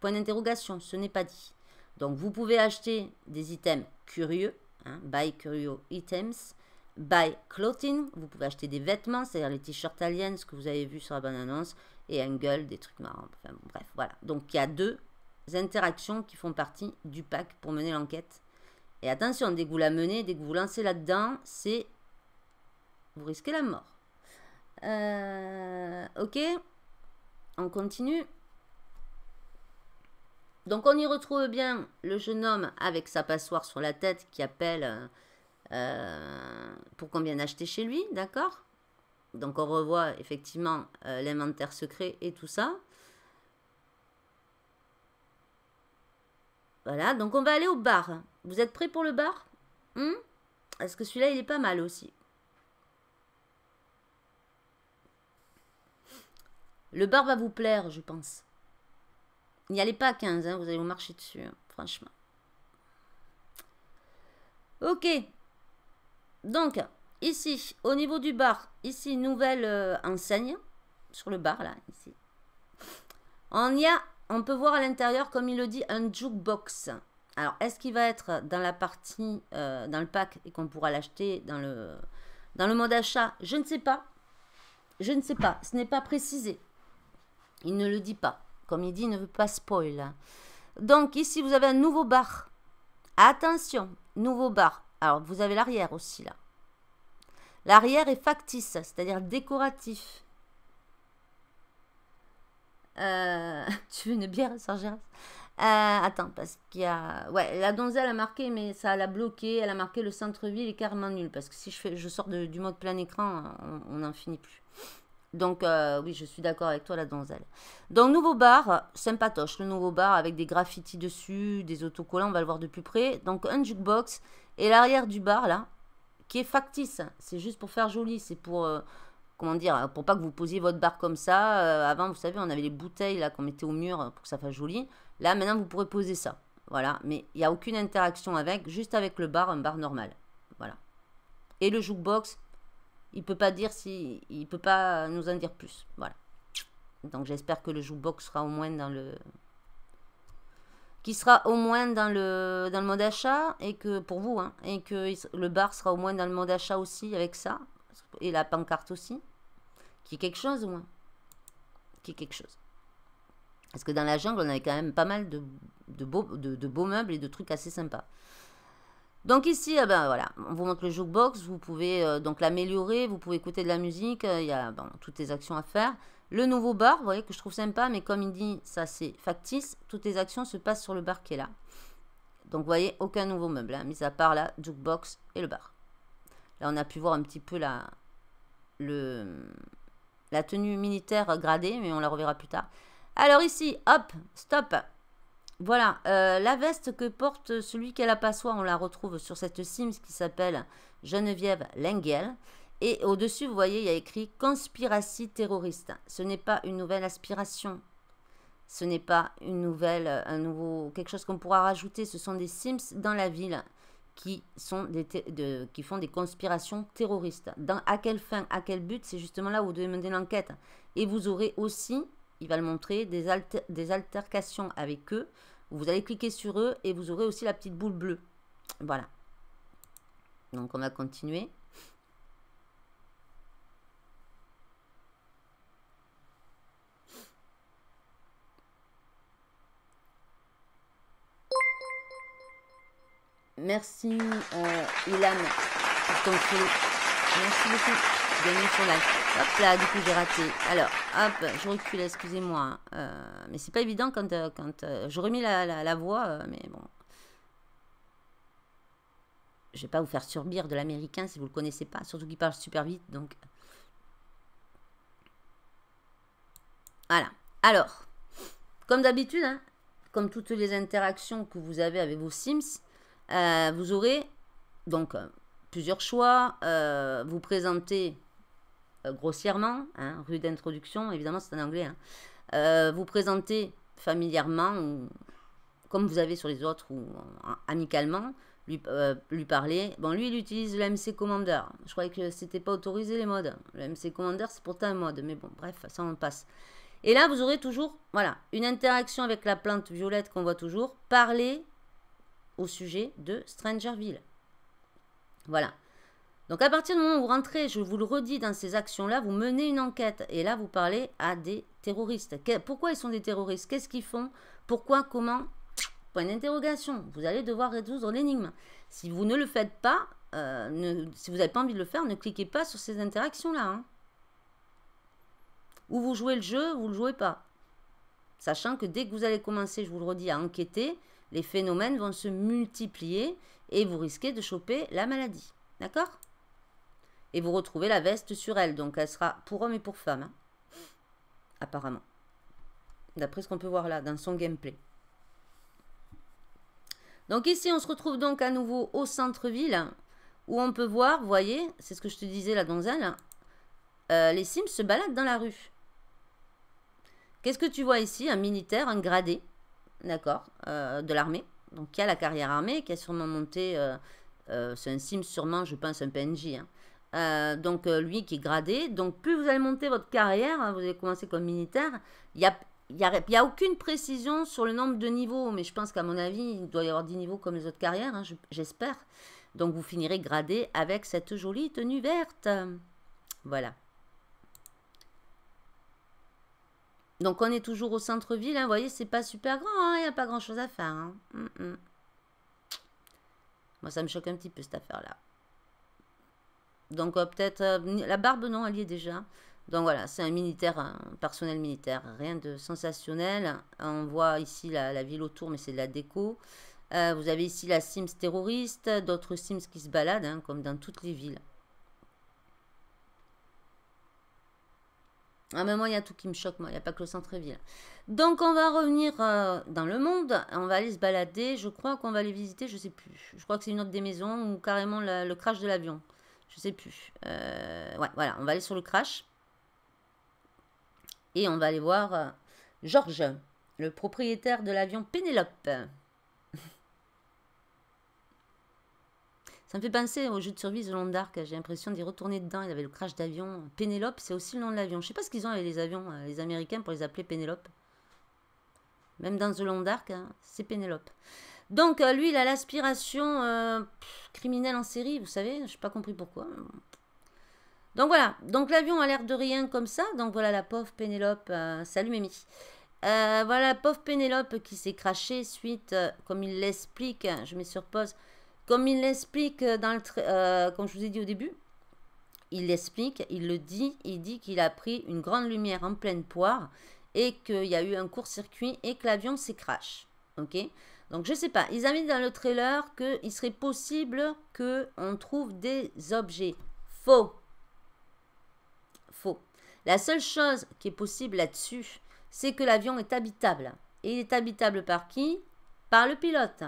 Point d'interrogation, ce n'est pas dit. Donc, vous pouvez acheter des items curieux, hein, buy curio items, buy clothing, vous pouvez acheter des vêtements, c'est-à-dire les t-shirts aliens que vous avez vu sur la bonne annonce, et un gueule, des trucs marrants. bref, voilà. Donc il y a deux interactions qui font partie du pack pour mener l'enquête. Et attention, dès que vous la menez, dès que vous lancez là-dedans, c'est. Vous risquez la mort. Euh, ok, on continue. Donc on y retrouve bien le jeune homme avec sa passoire sur la tête qui appelle euh, pour qu'on vienne acheter chez lui, d'accord donc on revoit effectivement euh, l'inventaire secret et tout ça. Voilà, donc on va aller au bar. Vous êtes prêts pour le bar Est-ce hmm que celui-là, il est pas mal aussi. Le bar va vous plaire, je pense. N'y allez pas à 15, hein, vous allez vous marcher dessus, hein, franchement. Ok. Donc, ici, au niveau du bar, ici, nouvelle euh, enseigne, sur le bar, là, ici. On y a, on peut voir à l'intérieur, comme il le dit, un jukebox. Alors, est-ce qu'il va être dans la partie, euh, dans le pack, et qu'on pourra l'acheter dans le, dans le mode achat Je ne sais pas. Je ne sais pas. Ce n'est pas précisé. Il ne le dit pas. Comme il dit, il ne veut pas spoil. Donc, ici, vous avez un nouveau bar. Attention, nouveau bar. Alors, vous avez l'arrière aussi, là. L'arrière est factice, c'est-à-dire décoratif. Euh, tu veux une bière, saint euh, Attends, parce qu'il y a... Ouais, la donzelle a marqué, mais ça l'a bloqué. Elle a marqué le centre-ville et carrément nul. Parce que si je, fais, je sors du mode plein écran, on n'en finit plus. Donc, euh, oui, je suis d'accord avec toi, la donzelle. Donc, nouveau bar, sympatoche, le nouveau bar avec des graffitis dessus, des autocollants, on va le voir de plus près. Donc, un jukebox. Et l'arrière du bar, là, qui est factice. C'est juste pour faire joli, c'est pour euh, comment dire, pour pas que vous posiez votre bar comme ça. Euh, avant, vous savez, on avait les bouteilles là qu'on mettait au mur euh, pour que ça fasse joli. Là, maintenant, vous pourrez poser ça. Voilà, mais il n'y a aucune interaction avec, juste avec le bar, un bar normal. Voilà. Et le jukebox, il peut pas dire si, il peut pas nous en dire plus. Voilà. Donc j'espère que le jukebox sera au moins dans le qui sera au moins dans le, dans le mode achat, et que pour vous, hein, et que le bar sera au moins dans le mode achat aussi avec ça, et la pancarte aussi, qui est quelque chose au moins. Qui est quelque chose. Parce que dans la jungle, on avait quand même pas mal de, beaux, de, beaux meubles et de trucs assez sympas. Donc ici, ah ben, voilà, on vous montre le jukebox, vous pouvez euh, donc l'améliorer, vous pouvez écouter de la musique, euh, il y a toutes les actions à faire. Le nouveau bar, vous voyez, que je trouve sympa, mais comme il dit, ça c'est factice, toutes les actions se passent sur le bar qui est là. Donc vous voyez, aucun nouveau meuble, hein, mis à part la jukebox et le bar. Là, on a pu voir un petit peu la, le, la tenue militaire gradée, mais on la reverra plus tard. Alors ici, hop, stop. Voilà, euh, la veste que porte celui qui a la passoire, on la retrouve sur cette Sims qui s'appelle Geneviève Lengel. Et au-dessus, vous voyez, il y a écrit conspiration terroriste. Ce n'est pas une nouvelle aspiration. Ce n'est pas une nouvelle, euh, un nouveau, quelque chose qu'on pourra rajouter. Ce sont des Sims dans la ville qui, sont des de, qui font des conspirations terroristes. Dans, à quelle fin, à quel but C'est justement là où vous devez mener l'enquête. Et vous aurez aussi, il va le montrer, des, des altercations avec eux. Vous allez cliquer sur eux et vous aurez aussi la petite boule bleue. Voilà. Donc on va continuer. Merci euh, Ilan pour ton coup. Merci beaucoup. sur Hop là, du coup j'ai raté. Alors, hop, je recule, excusez-moi. Hein. Euh, mais c'est pas évident quand, euh, quand je remets la, voix, mais bon. Je vais pas vous faire surbire de l'américain si vous le connaissez pas, surtout qu'il parle super vite, donc. Voilà. Alors, comme d'habitude, hein, comme toutes les interactions que vous avez avec vos Sims, euh, vous aurez donc euh, plusieurs choix. Euh, vous présenter grossièrement, hein, rue d'introduction, évidemment c'est en anglais. Hein. vous présenter familièrement ou comme vous avez sur les autres ou amicalement. Lui, lui parler. Bon, lui, il utilise le MC Commander. Je croyais que c'était pas autorisé les modes. Le MC Commander, c'est pourtant un mode. Mais bon, bref, ça, on passe. Et là, vous aurez toujours, voilà, une interaction avec la plante violette qu'on voit toujours. Parler au sujet de Strangerville. Voilà. Donc à partir du moment où vous rentrez, je vous le redis, dans ces actions-là, vous menez une enquête et là vous parlez à des terroristes. pourquoi ils sont des terroristes Qu'est-ce qu'ils font Pourquoi Comment Point d'interrogation. Vous allez devoir résoudre l'énigme. Si vous ne le faites pas, euh, si vous n'avez pas envie de le faire, ne cliquez pas sur ces interactions-là. Hein. Ou vous jouez le jeu, vous ne le jouez pas. Sachant que dès que vous allez commencer, je vous le redis, à enquêter, les phénomènes vont se multiplier et vous risquez de choper la maladie. D'accord Et vous retrouvez la veste sur elle. Donc, elle sera pour homme et pour femme. Hein, apparemment. D'après ce qu'on peut voir là, dans son gameplay. Donc ici, on se retrouve donc à nouveau au centre-ville, où on peut voir, vous voyez, c'est ce que je te disais la donzelle, euh, les Sims se baladent dans la rue. Qu'est-ce que tu vois ici Un militaire, un gradé, d'accord, euh, de l'armée, donc qui a la carrière armée, qui a sûrement monté, euh, euh, c'est un sim sûrement, je pense, un PNJ, hein. donc lui qui est gradé. Donc plus vous allez monter votre carrière, hein, vous allez commencer comme militaire, il n'y a, y aucune précision sur le nombre de niveaux, mais je pense qu'à mon avis, il doit y avoir 10 niveaux comme les autres carrières, hein, j'espère. Donc vous finirez gradé avec cette jolie tenue verte. Voilà. Donc on est toujours au centre-ville, hein. vous voyez, c'est pas super grand, hein. il n'y a pas grand-chose à faire. Hein. Mm, mm. Moi, ça me choque un petit peu cette affaire-là. Donc euh, peut-être... Euh, la barbe, non, elle y est déjà. Donc voilà, c'est un militaire, un personnel militaire, rien de sensationnel. On voit ici la, ville autour, mais c'est de la déco. Euh, vous avez ici la Sims terroriste, d'autres Sims qui se baladent, comme dans toutes les villes. Ah, mais moi, il y a tout qui me choque, moi. Il n'y a pas que le centre-ville. Donc, on va revenir euh, dans le monde. On va aller se balader. Je crois qu'on va aller visiter, je sais plus. Je crois que c'est une autre des maisons ou carrément le crash de l'avion. Je ne sais plus. Euh, ouais, voilà. On va aller sur le crash. Et on va aller voir euh, Georges, le propriétaire de l'avion Pénélope. Ça me fait penser au jeu de survie The Long Dark. J'ai l'impression d'y retourner dedans. Il avait le crash d'avion. Pénélope, c'est aussi le nom de l'avion. Je sais pas ce qu'ils ont avec les avions, euh, les Américains, pour les appeler Pénélope. Même dans The Long Dark, hein, c'est Pénélope. Donc, euh, lui, il a l'aspiration euh, criminelle en série, vous savez. Je n'ai pas compris pourquoi. Donc voilà, donc l'avion a l'air de rien comme ça. Donc voilà la pauvre Pénélope. salut Mémie. voilà la pauvre Pénélope qui s'est crachée suite, comme il l'explique, je mets sur pause, comme il l'explique dans le, euh, comme je vous ai dit au début, il l'explique, il le dit, il dit qu'il a pris une grande lumière en pleine poire et qu'il y a eu un court-circuit et que l'avion s'est crash. Ok Donc je sais pas. Ils avaient dans le trailer qu'il serait possible que on trouve des objets faux. Faux. La seule chose qui est possible là-dessus, c'est que l'avion est habitable. Et il est habitable par qui Par le pilote.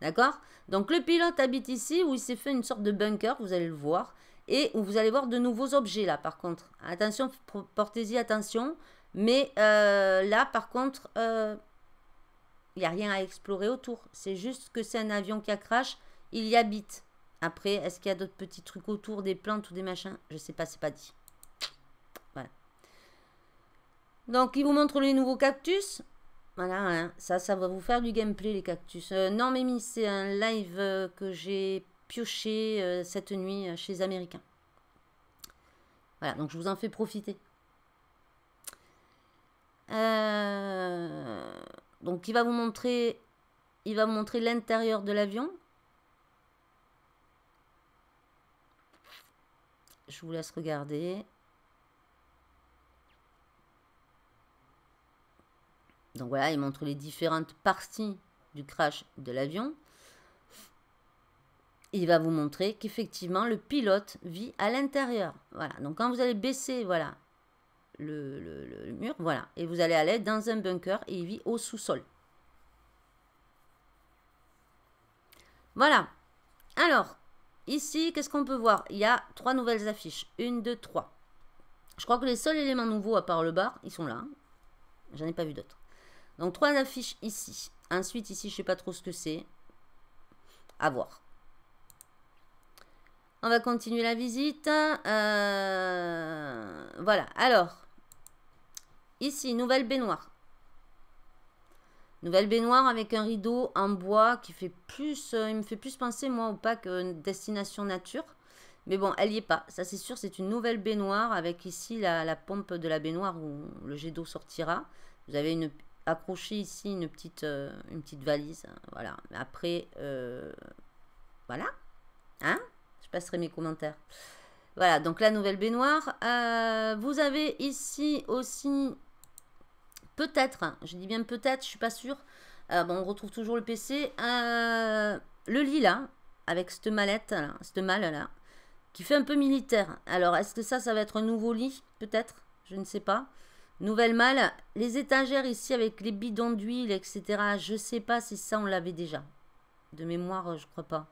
D'accord Donc le pilote habite ici où il s'est fait une sorte de bunker, vous allez le voir. Et où vous allez voir de nouveaux objets là par contre. Attention, portez-y attention. Mais euh, là par contre, il euh, n'y a rien à explorer autour. C'est juste que c'est un avion qui a crash, il y habite. Après, est-ce qu'il y a d'autres petits trucs autour, des plantes ou des machins Je sais pas, c'est pas dit. Voilà. Donc il vous montre les nouveaux cactus. Voilà, hein. ça, ça va vous faire du gameplay, les cactus. Euh, non, Mimi, c'est un live euh, que j'ai pioché euh, cette nuit chez les Américains. Voilà, donc je vous en fais profiter. Donc, il va vous montrer, il va vous montrer l'intérieur de l'avion. Je vous laisse regarder. Donc voilà, il montre les différentes parties du crash de l'avion. Il va vous montrer qu'effectivement le pilote vit à l'intérieur. Voilà. Donc quand vous allez baisser, voilà, le, mur, voilà, et vous allez aller dans un bunker et il vit au sous-sol. Voilà. Alors, ici, qu'est-ce qu'on peut voir Il y a trois nouvelles affiches. Une, deux, trois. Je crois que les seuls éléments nouveaux à part le bar, ils sont là. J'en ai pas vu d'autres. Donc trois affiches ici. Ensuite, ici, je ne sais pas trop ce que c'est. À voir. On va continuer la visite. Euh, voilà. Alors, ici, nouvelle baignoire. Nouvelle baignoire avec un rideau en bois qui fait plus, euh, il me fait plus penser moi au pack euh, destination nature. Mais bon, elle n'y est pas. Ça c'est sûr, c'est une nouvelle baignoire avec ici la, la, pompe de la baignoire où le jet d'eau sortira. Vous avez une, accrocher ici une petite, euh, une petite valise. Hein, voilà. Après, euh, voilà. Hein Je passerai mes commentaires. Voilà, donc la nouvelle baignoire. Euh, vous avez ici aussi, peut-être, hein, je dis bien peut-être, je suis pas sûre. bon, on retrouve toujours le PC. le lit là, avec cette mallette, ce cette là, qui fait un peu militaire. Alors, est-ce que ça, ça va être un nouveau lit Peut-être, je ne sais pas. Nouvelle malle, les étagères ici avec les bidons d'huile, etc. Je sais pas si ça on l'avait déjà. De mémoire, je crois pas.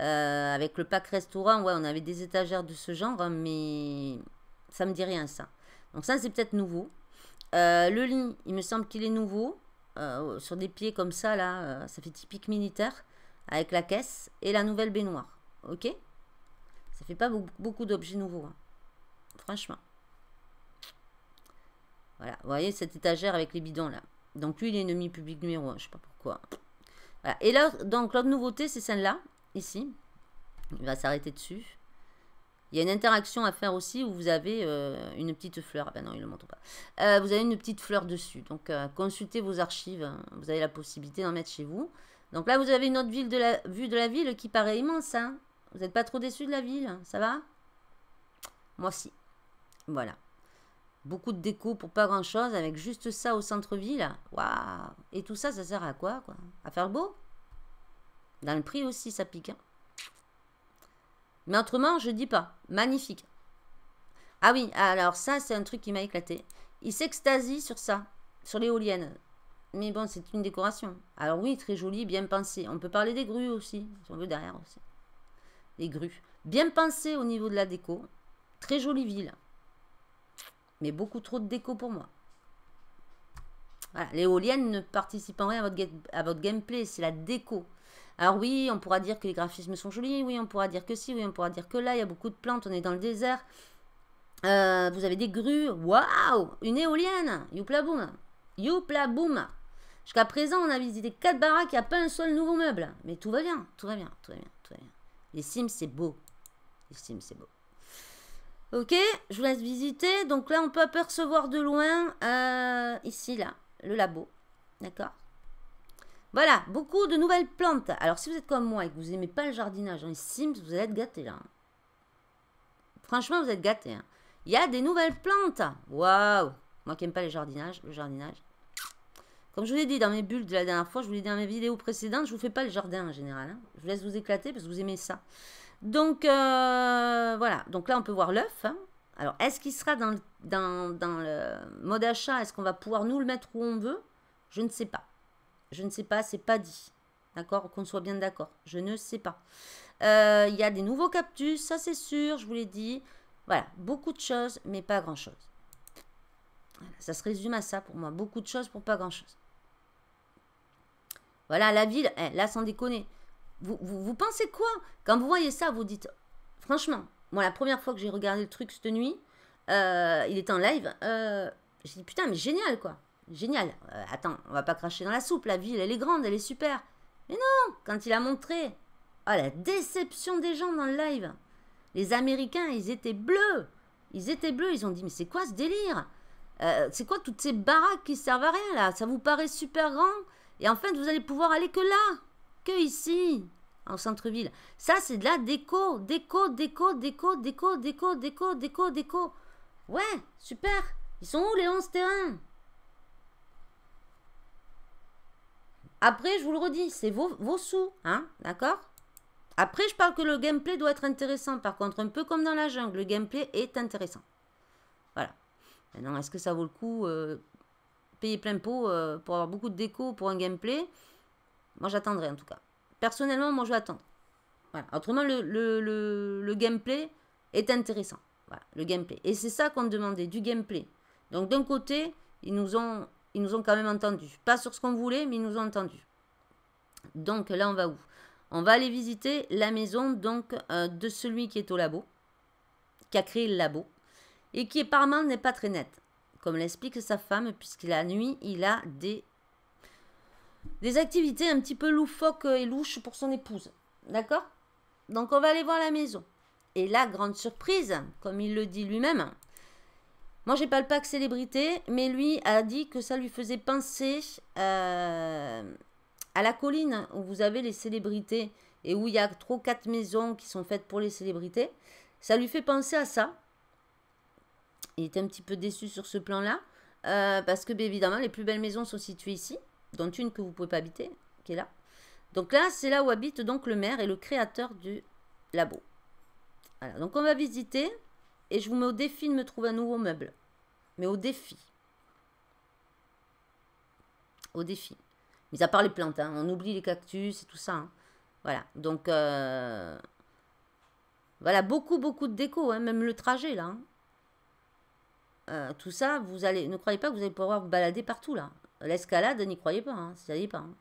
Euh, avec le pack restaurant, ouais, on avait des étagères de ce genre, mais ça me dit rien ça. Donc ça, c'est peut-être nouveau. Euh, le lit, il me semble qu'il est nouveau. Euh, sur des pieds comme ça, là, ça fait typique militaire. Avec la caisse et la nouvelle baignoire. Ok Ça fait pas beaucoup d'objets nouveaux. Hein. Franchement. Voilà, vous voyez cette étagère avec les bidons là. Donc lui, il est ennemi public numéro 1, je sais pas pourquoi. Et là, donc l'autre nouveauté, c'est celle-là, ici. Il va s'arrêter dessus. Il y a une interaction à faire aussi où vous avez euh, une petite fleur. Ah ben non, il ne le montre pas. Euh, vous avez une petite fleur dessus. Donc euh, consultez vos archives. Hein. Vous avez la possibilité d'en mettre chez vous. Donc là, vous avez une autre ville de la, vue de la ville qui paraît immense. Hein vous n'êtes pas trop déçu de la ville hein. Ça va Moi si. Voilà. Beaucoup de déco pour pas grand chose, avec juste ça au centre-ville. Waouh Et tout ça, ça sert à quoi, quoi À faire beau Dans le prix aussi, ça pique. Hein. Mais autrement, je dis pas. Magnifique. Ah oui, alors ça, c'est un truc qui m'a éclaté. Il s'extasie sur ça, sur l'éolienne. Mais bon, c'est une décoration. Alors oui, très joli, bien pensé. On peut parler des grues aussi, si on veut derrière aussi. Les grues. Bien pensé au niveau de la déco. Très jolie ville mais beaucoup trop de déco pour moi. L'éolienne ne participe en rien à votre, gameplay, c'est la déco. Alors oui, on pourra dire que les graphismes sont jolis, oui, on pourra dire que si, oui, on pourra dire que là, il y a beaucoup de plantes, on est dans le désert. Euh, vous avez des grues, waouh, une éolienne, youpla boum, youpla boum. Jusqu'à présent, on a visité quatre baraques, il n'y a pas un seul nouveau meuble. Mais tout va bien, tout va bien, tout va bien, tout va bien. Les Sims, c'est beau. Les Sims, c'est beau. Ok, je vous laisse visiter. Donc là, on peut apercevoir de loin, euh, ici, là, le labo. D'accord Voilà, beaucoup de nouvelles plantes. Alors, si vous êtes comme moi et que vous n'aimez pas le jardinage en Sims, vous allez être gâtés, là. Hein. Franchement, vous êtes gâtés. Hein. Il y a des nouvelles plantes. Waouh Moi qui n'aime pas les jardinages, le jardinage. Comme je vous l'ai dit dans mes bulles de la dernière fois, je vous l'ai dit dans mes vidéos précédentes, je ne vous fais pas le jardin en général. Hein. Je vous laisse vous éclater parce que vous aimez ça. Donc euh, voilà, donc là on peut voir l'œuf. Hein. Alors est-ce qu'il sera dans, le mode achat Est-ce qu'on va pouvoir nous le mettre où on veut Je ne sais pas. Je ne sais pas, c'est pas dit. D'accord Qu'on soit bien d'accord. Je ne sais pas. Euh, il y a des nouveaux cactus, ça c'est sûr, je vous l'ai dit. Voilà, beaucoup de choses, mais pas grand-chose. ça se résume à ça pour moi. Beaucoup de choses pour pas grand-chose. Voilà, la ville, eh, là sans déconner vous, pensez quoi Quand vous voyez ça, vous dites, franchement, moi la première fois que j'ai regardé le truc cette nuit, euh, il était en live, euh, j'ai dit, putain, mais génial quoi. Génial. Euh, attends, on va pas cracher dans la soupe, la ville, elle est grande, elle est super. Mais non, quand il a montré, ah oh, la déception des gens dans le live. Les Américains, ils étaient bleus. Ils étaient bleus, ils ont dit, mais c'est quoi ce délire C'est quoi toutes ces baraques qui servent à rien là Ça vous paraît super grand Et en fait, vous allez pouvoir aller que là que ici, en centre-ville. Ça, c'est de la déco, déco, déco, déco, déco, déco, déco, déco, déco. Ouais, super. Ils sont où les 11 terrains Après, je vous le redis, c'est vos, sous, hein, d'accord Après, je parle que le gameplay doit être intéressant. Par contre, un peu comme dans la jungle, le gameplay est intéressant. Voilà. Maintenant, est-ce que ça vaut le coup euh, payer plein pot euh, pour avoir beaucoup de déco pour un gameplay moi, j'attendrai en tout cas. Personnellement, moi, je vais Autrement, le, gameplay est intéressant. Voilà, le gameplay. Et c'est ça qu'on demandait, du gameplay. Donc, d'un côté, ils nous, ont, ils nous ont quand même entendu. Pas sur ce qu'on voulait, mais ils nous ont entendu. Donc, là, on va où On va aller visiter la maison donc euh, de celui qui est au labo, qui a créé le labo, et qui apparemment n'est pas très net, comme l'explique sa femme, puisque la nuit, il a des des activités un petit peu loufoques euh, et louches pour son épouse. D'accord Donc on va aller voir la maison. Et là, grande surprise, comme il le dit lui-même, moi j'ai pas le pack célébrité, mais lui a dit que ça lui faisait penser euh, à la colline où vous avez les célébrités et où il y a trop quatre maisons qui sont faites pour les célébrités. Ça lui fait penser à ça. Il était un petit peu déçu sur ce plan-là. Euh, parce que, bien évidemment, les plus belles maisons sont situées ici dont une que vous ne pouvez pas habiter, qui est là. Donc là, c'est là où habite donc le maire et le créateur du labo. Voilà, donc on va visiter et je vous mets au défi de me trouver un nouveau meuble. Mais au défi. Au défi. Mis à part les plantes, hein. on oublie les cactus et tout ça. Hein. Voilà, donc... Euh, voilà, beaucoup, beaucoup de déco, hein. même le trajet là. Euh, tout ça, vous allez, ne croyez pas que vous allez pouvoir vous balader partout là. L'escalade, n'y croyez pas, hein, ça est pas. Hein.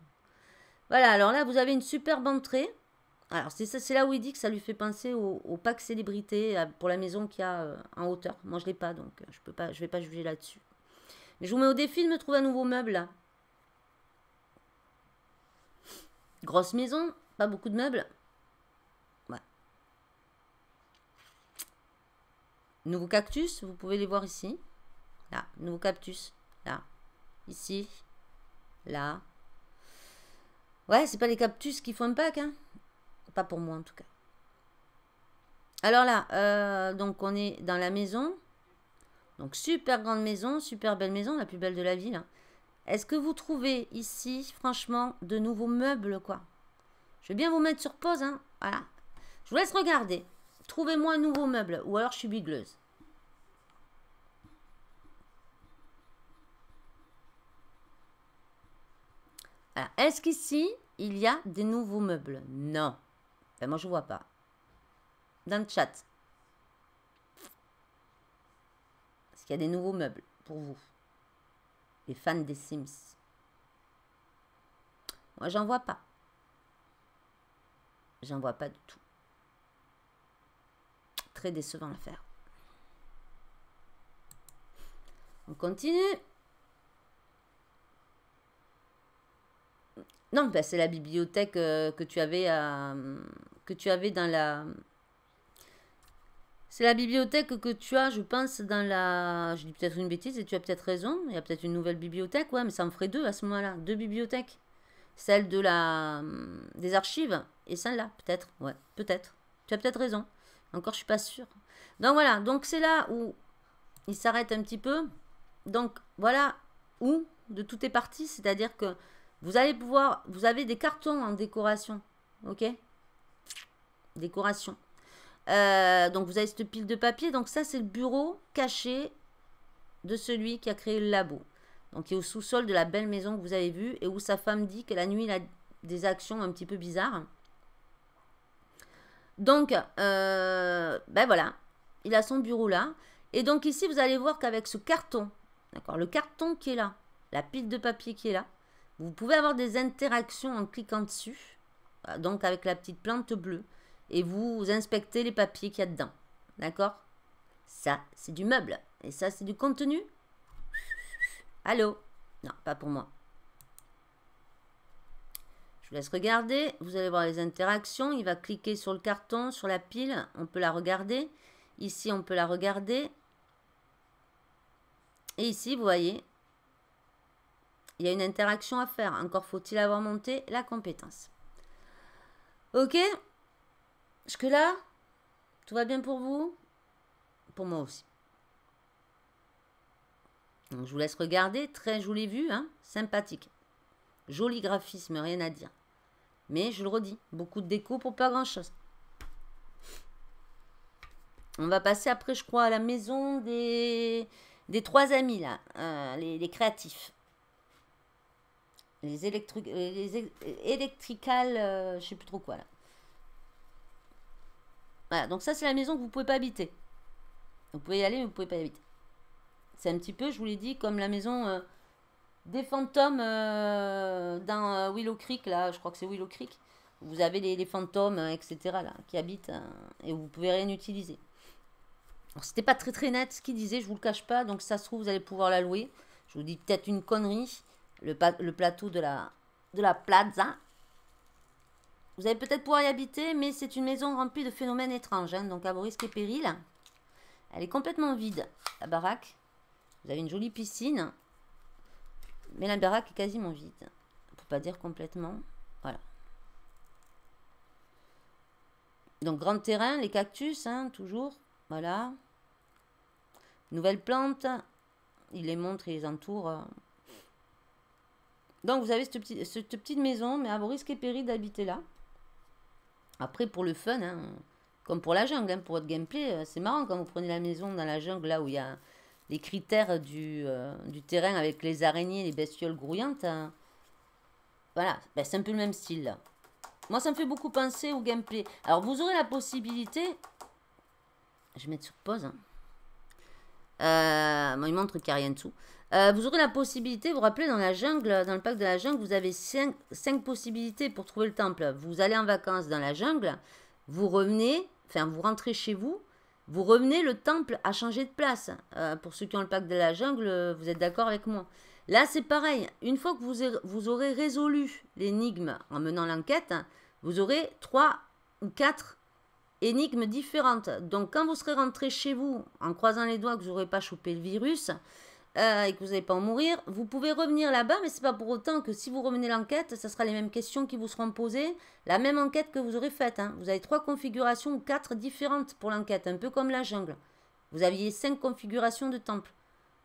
Voilà, alors là, vous avez une superbe entrée. Alors, c'est là où il dit que ça lui fait penser au, pack célébrité pour la maison qui a euh, en hauteur. Moi, je ne l'ai pas, donc euh, je ne vais pas juger là-dessus. je vous mets au défi de me trouver un nouveau meuble, là. Grosse maison, pas beaucoup de meubles. Ouais. Nouveau cactus, vous pouvez les voir ici. Là, nouveau cactus. Ici. Là. Ouais, c'est pas les cactus qui font un pack, hein. Pas pour moi, en tout cas. Alors là, euh, donc on est dans la maison. Donc super grande maison, super belle maison, la plus belle de la ville. Hein. Est-ce que vous trouvez ici, franchement, de nouveaux meubles, quoi Je vais bien vous mettre sur pause, hein. Voilà. Je vous laisse regarder. Trouvez-moi un nouveau meuble. Ou alors je suis bigleuse. Ah, est-ce qu'ici, il y a des nouveaux meubles Non. Ben, moi, je vois pas. Dans le chat. Est-ce qu'il y a des nouveaux meubles pour vous Les fans des Sims. Moi, j'en vois pas. J'en vois pas du tout. Très décevant l'affaire. On continue. Non, bah, c'est la bibliothèque euh, que tu avais que tu avais dans la. C'est la bibliothèque que tu as, je pense, dans la. Je dis peut-être une bêtise et tu as peut-être raison. Il y a peut-être une nouvelle bibliothèque, ouais, mais ça en ferait deux à ce moment-là, deux bibliothèques. Celle de la des archives et celle-là, peut-être. Ouais, peut-être. Tu as peut-être raison. Encore, je suis pas sûre. Donc voilà, donc c'est là où il s'arrête un petit peu. Donc voilà où de tout est parti, c'est-à-dire que vous allez pouvoir, vous avez des cartons en décoration, ok Décoration. Euh, donc vous avez cette pile de papier. Donc ça, c'est le bureau caché de celui qui a créé le labo. Donc il est au sous-sol de la belle maison que vous avez vue et où sa femme dit que la nuit, il a des actions un petit peu bizarres. Donc, euh, ben voilà, il a son bureau là. Et donc ici, vous allez voir qu'avec ce carton, d'accord, le carton qui est là, la pile de papier qui est là, vous pouvez avoir des interactions en cliquant dessus, euh, donc avec la petite plante bleue, et vous inspectez les papiers qu'il y a dedans. D'accord Ça, c'est du meuble. Et ça, c'est du contenu Allô Non, pas pour moi. Je vous laisse regarder. Vous allez voir les interactions. Il va cliquer sur le carton, sur la pile. On peut la regarder. Ici, on peut la regarder. Et ici, vous voyez, il y a une interaction à faire. Encore faut-il avoir monté la compétence. Ok Jusque-là Tout va bien pour vous Pour moi aussi. je vous laisse regarder. Très jolie vue, hein sympathique. Joli graphisme, rien à dire. Mais je le redis, beaucoup de déco pour pas grand-chose. On va passer après, je crois, à la maison des, des trois amis, là, euh, les créatifs les, euh, euh, électricales, euh, je sais plus trop quoi là. Voilà, donc ça c'est la maison que vous pouvez pas habiter. Vous pouvez y aller, mais vous pouvez pas y habiter. C'est un petit peu, je vous l'ai dit, comme la maison des fantômes d'un dans Willow Creek, là, je crois que c'est Willow Creek. Vous avez les, fantômes, etc., qui habitent, et vous pouvez rien utiliser. Alors, c'était pas très très net ce qu'il disait, je vous le cache pas, donc ça se trouve, vous allez pouvoir la louer. Je vous dis peut-être une connerie, le, plateau de la, de la plaza. Vous allez peut-être pouvoir y habiter, mais c'est une maison remplie de phénomènes étranges, hein. donc à vos risques et périls. Elle est complètement vide, la baraque. Vous avez une jolie piscine, mais la baraque est quasiment vide, pour pas dire complètement. Voilà. Donc grand terrain, les cactus, hein, toujours. Voilà. Nouvelles plantes, il les montre il les entoure. Euh, donc vous avez cette, petite, maison, mais à vos risques et périls d'habiter là. Après, pour le fun, hein, comme pour la jungle, hein, pour votre gameplay, euh, c'est marrant quand vous prenez la maison dans la jungle, là où il y a les critères du, euh, terrain avec les araignées, les bestioles grouillantes. Hein. Voilà, ben, c'est un peu le même style Moi, ça me fait beaucoup penser au gameplay. Alors, vous aurez la possibilité... Je vais mettre sur pause. Hein. Euh, il montre qu'il n'y a rien dessous. Euh, vous aurez la possibilité, vous vous rappelez, dans la jungle, dans le pack de la jungle, vous avez 5, possibilités pour trouver le temple. Vous allez en vacances dans la jungle, vous revenez, enfin vous rentrez chez vous, vous revenez, le temple a changé de place. Euh, pour ceux qui ont le pack de la jungle, vous êtes d'accord avec moi. Là, c'est pareil. Une fois que vous, aurez résolu l'énigme en menant l'enquête, vous aurez 3 ou 4 énigmes différentes. Donc, quand vous serez rentré chez vous, en croisant les doigts que vous n'aurez pas chopé le virus, euh, et que vous n'allez pas en mourir, vous pouvez revenir là-bas, mais ce n'est pas pour autant que si vous revenez l'enquête, ce sera les mêmes questions qui vous seront posées, la même enquête que vous aurez faite. Hein. Vous avez trois configurations ou quatre différentes pour l'enquête, un peu comme la jungle. Vous aviez cinq configurations de temple.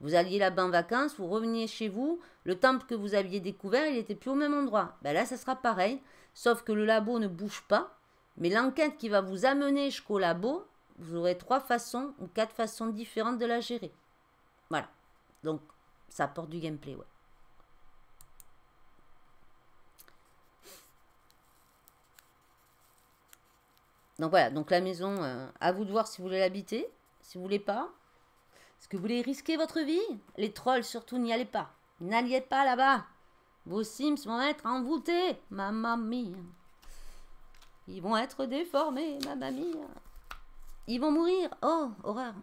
Vous alliez là-bas en vacances, vous reveniez chez vous, le temple que vous aviez découvert, il n'était plus au même endroit. Ben là, ça sera pareil, sauf que le labo ne bouge pas, mais l'enquête qui va vous amener jusqu'au labo, vous aurez trois façons ou quatre façons différentes de la gérer. Voilà. Donc, ça apporte du gameplay, ouais. Donc voilà, donc la maison, euh, à vous de voir si vous voulez l'habiter, si vous voulez pas. Est-ce que vous voulez risquer votre vie Les trolls, surtout, n'y allez pas. N'alliez pas là-bas. Vos sims vont être envoûtés, ma mamie. Ils vont être déformés, ma mamie. Ils vont mourir. Oh, horreur.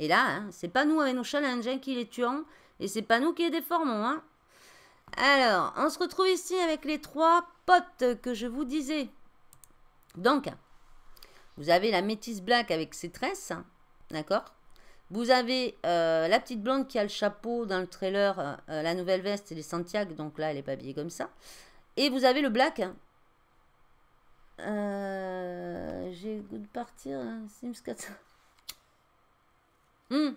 Et là, hein, c'est pas nous avec nos challenges hein, qui les tuons, et c'est pas nous qui les déformons. Hein. Alors, on se retrouve ici avec les trois potes que je vous disais. Donc, vous avez la métisse black avec ses tresses, d'accord Vous avez euh, la petite blonde qui a le chapeau dans le trailer, euh, la nouvelle veste et les Santiago, donc là, elle est pas habillée comme ça. Et vous avez le black. Hein. Euh, J'ai goût de partir, Sims Hmm.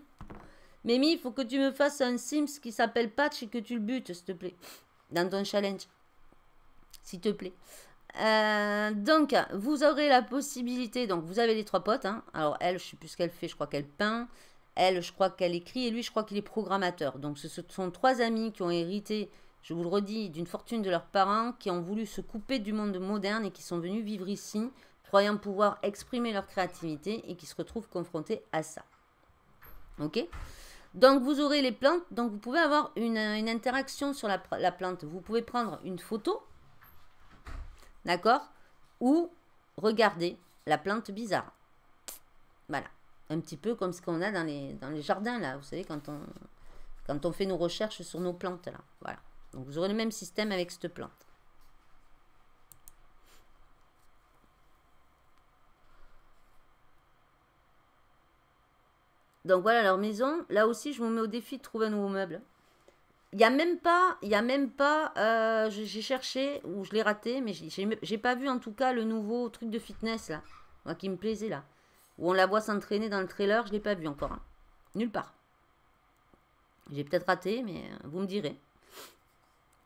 Mimi, il faut que tu me fasses un Sims qui s'appelle Patch et que tu le butes, s'il te plaît. Dans ton challenge. S'il te plaît. Euh, donc, vous aurez la possibilité. Donc, vous avez les trois potes. Hein. Alors, elle, je ne sais plus ce qu'elle fait. Je crois qu'elle peint. Elle, je crois qu'elle écrit. Et lui, je crois qu'il est programmateur. Donc, ce sont trois amis qui ont hérité, je vous le redis, d'une fortune de leurs parents, qui ont voulu se couper du monde moderne et qui sont venus vivre ici, croyant pouvoir exprimer leur créativité et qui se retrouvent confrontés à ça. Ok donc vous aurez les plantes, donc vous pouvez avoir une, interaction sur la, la, plante. Vous pouvez prendre une photo, d'accord Ou regarder la plante bizarre. Voilà, un petit peu comme ce qu'on a dans les, dans les jardins, là, vous savez, quand on, quand on fait nos recherches sur nos plantes, là. Voilà, donc vous aurez le même système avec cette plante. Donc voilà leur maison. Là aussi, je me mets au défi de trouver un nouveau meuble. Il n'y a même pas, il y a même pas, euh, j'ai cherché, ou je l'ai raté, mais j'ai pas vu en tout cas le nouveau truc de fitness là, moi, qui me plaisait là. Où on la voit s'entraîner dans le trailer, je l'ai pas vu encore. Hein. Nulle part. J'ai peut-être raté, mais euh, vous me direz.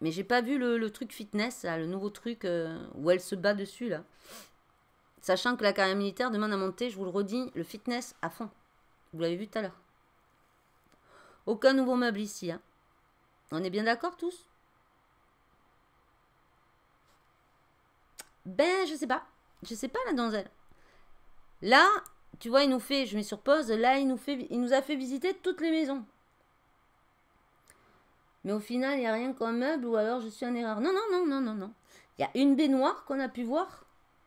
Mais j'ai pas vu le, truc fitness, là, le nouveau truc euh, où elle se bat dessus là. Sachant que la carrière militaire demande à monter, je vous le redis, le fitness à fond. Vous l'avez vu tout à l'heure. Aucun nouveau meuble ici. Hein. On est bien d'accord tous Ben, je sais pas. Je sais pas la donzelle. Là, tu vois, il nous fait, je mets sur pause, là, il nous, fait, il nous a fait visiter toutes les maisons. Mais au final, il n'y a rien qu'un meuble ou alors je suis en erreur. Non, non, non, non, non, non. Il y a une baignoire qu'on a pu voir,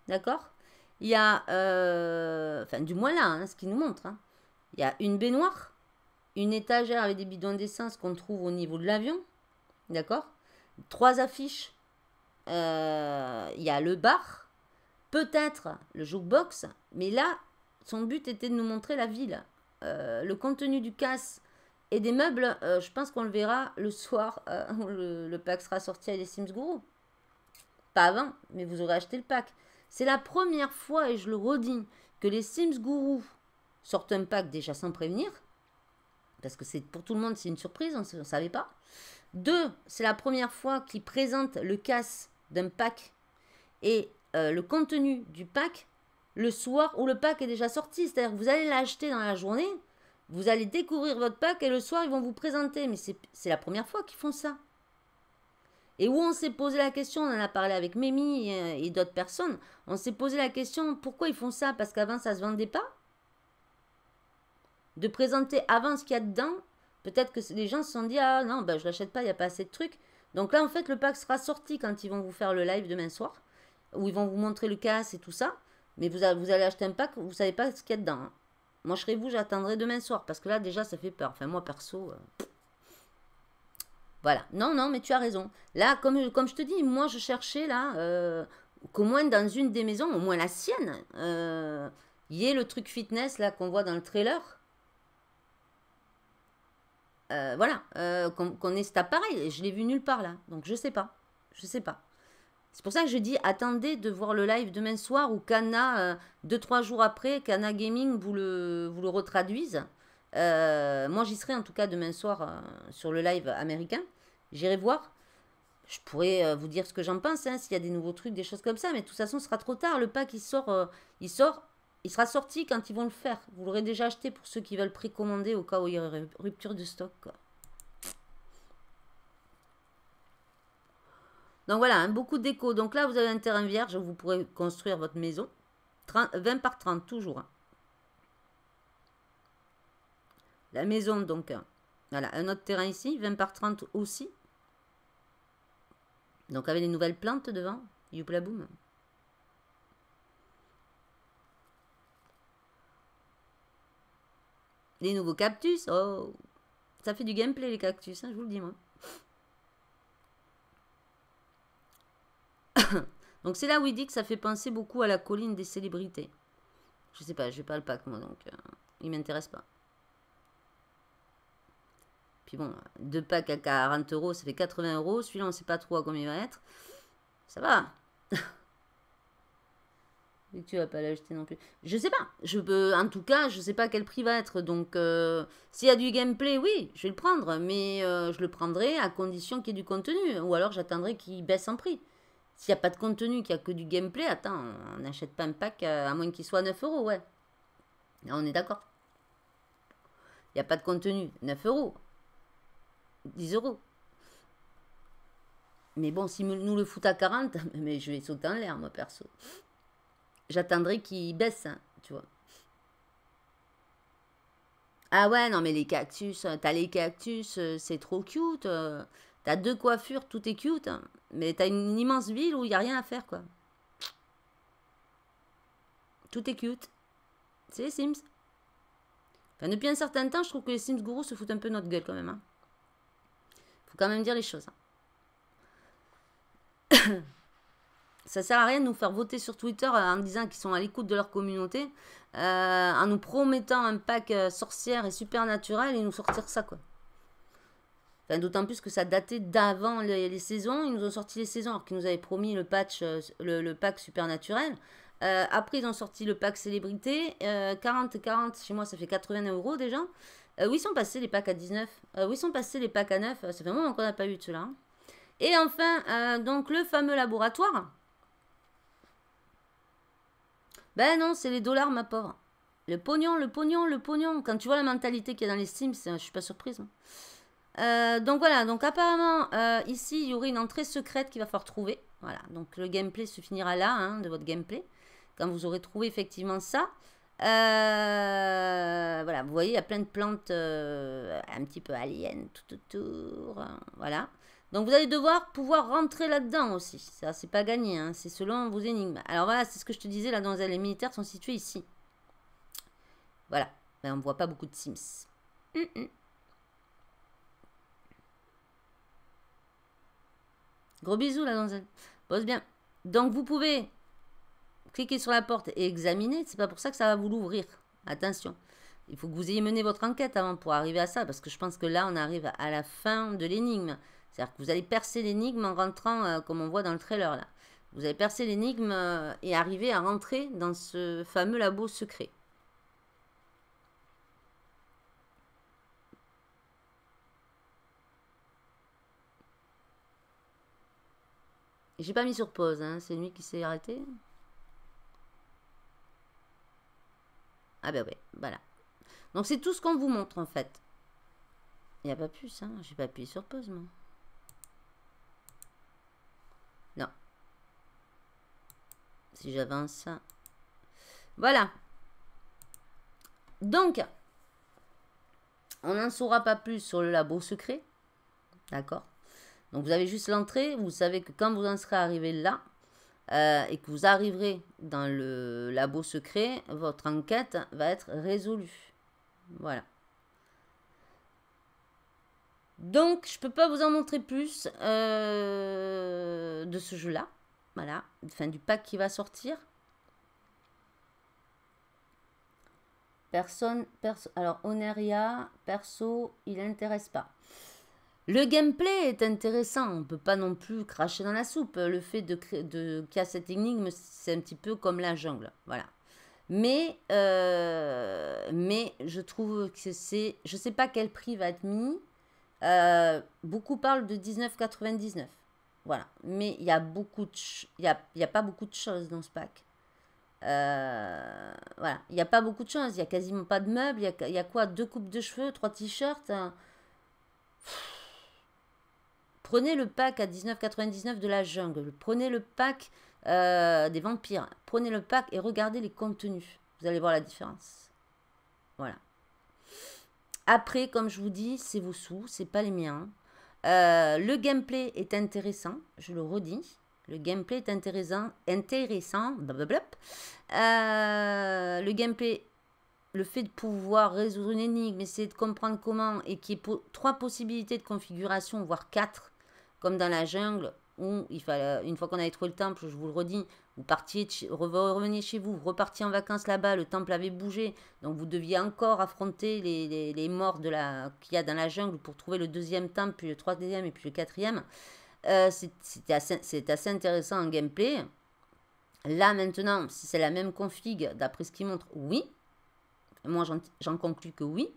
d'accord Il y a, euh, enfin du moins là, hein, ce qu'il nous montre. Hein. Il y a une baignoire, une étagère avec des bidons d'essence qu'on trouve au niveau de l'avion, d'accord Trois affiches, euh, il y a le bar, peut-être le jukebox, mais là, son but était de nous montrer la ville. Euh, le contenu du casse et des meubles, euh, je pense qu'on le verra le soir où le, pack sera sorti à les Sims Guru. Pas avant, mais vous aurez acheté le pack. C'est la première fois, et je le redis, que les Sims Guru sortent un pack déjà sans prévenir, parce que c'est pour tout le monde c'est une surprise, on ne savait pas. Deux, c'est la première fois qu'ils présentent le casse d'un pack et euh, le contenu du pack le soir où le pack est déjà sorti. C'est-à-dire que vous allez l'acheter dans la journée, vous allez découvrir votre pack et le soir ils vont vous présenter. Mais c'est la première fois qu'ils font ça. Et où on s'est posé la question, on en a parlé avec Mémie et, euh, et d'autres personnes, on s'est posé la question pourquoi ils font ça Parce qu'avant ça ne se vendait pas de présenter avant ce qu'il y a dedans, peut-être que les gens se sont dit Ah non, ben, je je l'achète pas, il n'y a pas assez de trucs. Donc là, en fait, le pack sera sorti quand ils vont vous faire le live demain soir, où ils vont vous montrer le casse et tout ça. Mais vous, vous allez acheter un pack, vous ne savez pas ce qu'il y a dedans. Hein. Moi, je serai vous, j'attendrai demain soir, parce que là, déjà, ça fait peur. Enfin, moi, perso. Euh, voilà. Non, non, mais tu as raison. Là, comme, comme je te dis, moi, je cherchais, là, euh, qu'au moins dans une des maisons, au moins la sienne, euh, il y ait le truc fitness, là, qu'on voit dans le trailer. Euh, voilà, euh, qu'on est ait cet appareil. Je l'ai vu nulle part là, donc je sais pas. Je sais pas. C'est pour ça que je dis attendez de voir le live demain soir ou Kana, euh, deux, trois jours après, Kana Gaming vous le, vous le retraduise. moi, j'y serai en tout cas demain soir sur le live américain. J'irai voir. Je pourrais vous dire ce que j'en pense, hein, s'il y a des nouveaux trucs, des choses comme ça, mais de toute façon, ce sera trop tard. Le pack, il sort, il sort il sera sorti quand ils vont le faire. Vous l'aurez déjà acheté pour ceux qui veulent précommander au cas où il y aurait rupture de stock. Donc voilà, un hein, beaucoup déco. Donc là, vous avez un terrain vierge, vous pourrez construire votre maison. 20 par 30, toujours. Hein. La maison, donc. Hein. Voilà, un autre terrain ici, 20 par 30 aussi. Donc avec les nouvelles plantes devant, youpla boum. Les nouveaux cactus, oh Ça fait du gameplay les cactus, hein, je vous le dis moi. donc c'est là où il dit que ça fait penser beaucoup à la colline des célébrités. Je sais pas, je n'ai pas le pack moi, donc euh, il m'intéresse pas. Puis bon, deux packs à 40 euros, ça fait 80 euros. Celui-là, on sait pas trop à combien il va être. Ça va Et tu vas pas l'acheter non plus. Je sais pas. Je peux, en tout cas, je sais pas quel prix va être. Donc, euh, s'il y a du gameplay, oui, je vais le prendre. Mais euh, je le prendrai à condition qu'il y ait du contenu. Ou alors j'attendrai qu'il baisse en prix. S'il n'y a pas de contenu, qu'il n'y a que du gameplay, attends, on n'achète pas un pack à, moins qu'il soit 9 euros, ouais. On est d'accord. Il n'y a pas de contenu. 9 euros. 10 euros. Mais bon, si nous le fout à 40, mais je vais sauter en l'air, moi, perso j'attendrai qu'il baisse, hein, tu vois. Ah ouais, non, mais les cactus, hein, t'as les cactus, euh, c'est trop cute. Euh, t'as deux coiffures, tout est cute. Hein, mais t'as une immense ville où il n'y a rien à faire, quoi. Tout est cute. C'est les Sims. depuis un certain temps, je trouve que les Sims gourous se foutent un peu notre gueule, quand même. Hein. Faut quand même dire les choses. Hein. ça sert à rien de nous faire voter sur Twitter euh, en disant qu'ils sont à l'écoute de leur communauté, euh, en nous promettant un pack euh, sorcière et supernaturel et nous sortir ça, quoi. D'autant plus que ça datait d'avant les, saisons. Ils nous ont sorti les saisons alors qu'ils nous avaient promis le, patch, le, pack supernaturel. après, ils ont sorti le pack célébrité. 40-40, chez moi, ça fait 80 euros déjà. Euh, oui, sont passés les packs à 19. oui, ils sont passés les packs à 9. Ça fait un moment qu'on n'a pas eu de cela. Hein. Et enfin, donc le fameux laboratoire. Ben non, c'est les dollars, ma pauvre. Le pognon, le pognon, le pognon. Quand tu vois la mentalité qu'il y a dans les Sims, je suis pas surprise. Euh, donc voilà, donc apparemment, euh, ici, il y aurait une entrée secrète qu'il va falloir trouver. Voilà, donc le gameplay se finira là, hein, de votre gameplay. Quand vous aurez trouvé effectivement ça. Euh, voilà, vous voyez, il y a plein de plantes un petit peu aliens tout autour. Hein, voilà. Donc vous allez devoir pouvoir rentrer là-dedans aussi. Ça, c'est pas gagné, hein. c'est selon vos énigmes. Alors voilà, c'est ce que je te disais, la donzelle. Les militaires sont situés ici. Voilà. Mais ben, on ne voit pas beaucoup de Sims. Gros bisous, la donzelle. Pose bien. Donc vous pouvez cliquer sur la porte et examiner. C'est pas pour ça que ça va vous l'ouvrir. Attention. Il faut que vous ayez mené votre enquête avant pour arriver à ça, parce que je pense que là, on arrive à la fin de l'énigme. C'est-à-dire que vous allez percer l'énigme en rentrant, euh, comme on voit dans le trailer là. Vous allez percer l'énigme euh, et arriver à rentrer dans ce fameux labo secret. J'ai pas mis sur pause, hein. c'est lui qui s'est arrêté. Ah ben ouais, voilà. Donc c'est tout ce qu'on vous montre en fait. Il n'y a pas plus, hein. J'ai pas appuyé sur pause, moi. si j'avance. Voilà. Donc, on n'en saura pas plus sur le labo secret. D'accord Donc, vous avez juste l'entrée. Vous savez que quand vous en serez arrivé là, euh, et que vous arriverez dans le labo secret, votre enquête va être résolue. Voilà. Donc, je ne peux pas vous en montrer plus euh, de ce jeu-là. Voilà, du pack qui va sortir. Personne, personne. alors Oneria, perso, il n'intéresse pas. Le gameplay est intéressant, on ne peut pas non plus cracher dans la soupe. Le fait de, de qu'il y a cette énigme, c'est un petit peu comme la jungle, voilà. Mais, euh, mais je trouve que c'est... Je ne sais pas quel prix va être mis. Euh, beaucoup parlent de 19,99. Voilà. Mais il n'y a, beaucoup de a, a pas beaucoup de choses dans ce pack. Euh, voilà, il n'y a pas beaucoup de choses. Il n'y a quasiment pas de meubles. Il y, a, quoi Deux coupes de cheveux, trois t-shirts. Prenez le pack à 19,99 de la jungle. Prenez le pack euh, des vampires. Prenez le pack et regardez les contenus. Vous allez voir la différence. Voilà. Après, comme je vous dis, c'est vos sous, c'est pas les miens. Euh, le gameplay est intéressant, je le redis. Le gameplay est intéressant. intéressant euh, le gameplay, le fait de pouvoir résoudre une énigme, essayer de comprendre comment, et qu'il y ait trois possibilités de configuration, voire quatre, comme dans la jungle, où il fallait, une fois qu'on avait trouvé le temple, je vous le redis, vous reveniez chez vous, vous repartiez en vacances là-bas, le temple avait bougé, donc vous deviez encore affronter les, les, les morts qu'il y a dans la jungle pour trouver le deuxième temple, puis le troisième et puis le quatrième. Euh, c'est assez, intéressant en gameplay. Là maintenant, si c'est la même config, d'après ce qu'il montre, oui. Moi j'en conclus que oui.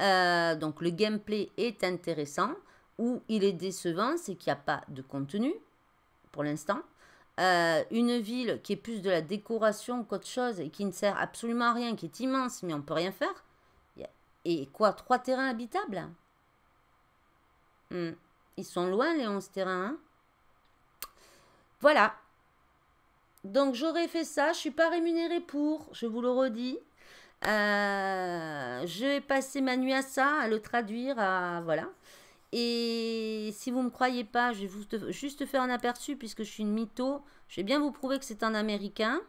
Euh, donc le gameplay est intéressant. Où il est décevant, c'est qu'il n'y a pas de contenu pour l'instant. Euh, une ville qui est plus de la décoration qu'autre chose et qui ne sert absolument à rien, qui est immense, mais on ne peut rien faire. Et quoi, trois terrains habitables hmm. Ils sont loin, les 11 terrains. Hein voilà. Donc j'aurais fait ça, je ne suis pas rémunérée pour, je vous le redis. Euh, je vais passer ma nuit à ça, à le traduire, à... Voilà. Et si vous ne me croyez pas, je vais vous juste faire un aperçu puisque je suis une mytho. Je vais bien vous prouver que c'est un Américain.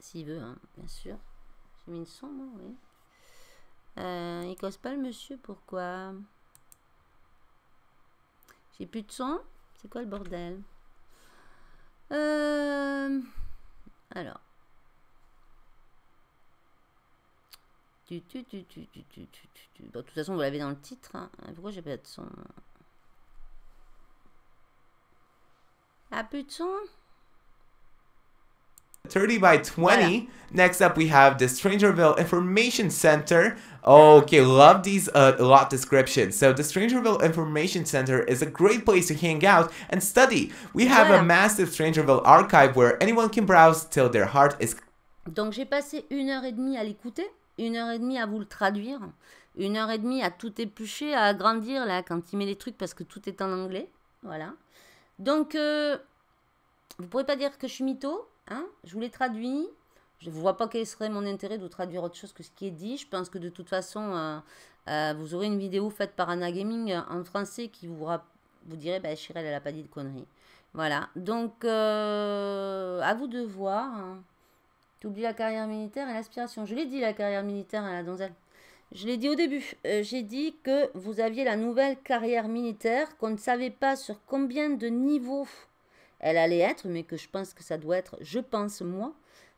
S'il veut, hein, bien sûr. J'ai mis une sombre, oui. Euh, il cause pas le monsieur, pourquoi J'ai plus de son C'est quoi le bordel euh, Alors. Tu, tu, tu, tu, tu, tu, de toute façon, vous l'avez dans le titre. Hein. Pourquoi j'ai pas de son Ah, plus son 30 by 20. Next up, we have the Strangerville Information Center. Okay, love these uh, lot descriptions. So, the Strangerville Information Center is a great place to hang out and study. We have a massive Strangerville archive where anyone can browse till their heart is. Donc, j'ai passé une heure et demie à l'écouter une heure et demie à vous le traduire, une heure et demie à tout éplucher, à agrandir là quand il met les trucs parce que tout est en anglais. Voilà. Donc, euh, vous pourrez pas dire que je suis mytho, hein je vous l'ai traduit. Je ne vois pas quel serait mon intérêt de traduire autre chose que ce qui est dit. Je pense que de toute façon, euh, euh, vous aurez une vidéo faite par Anna Gaming en français qui vous, vous dirait bah, Chirelle, elle n'a pas dit de conneries. Voilà. Donc, à vous de voir. Hein la carrière militaire et l'aspiration. Je l'ai dit, la carrière militaire à la donzelle. Je l'ai dit au début. Euh, j'ai dit que vous aviez la nouvelle carrière militaire, qu'on ne savait pas sur combien de niveaux elle allait être, mais que je pense que ça doit être, je pense moi,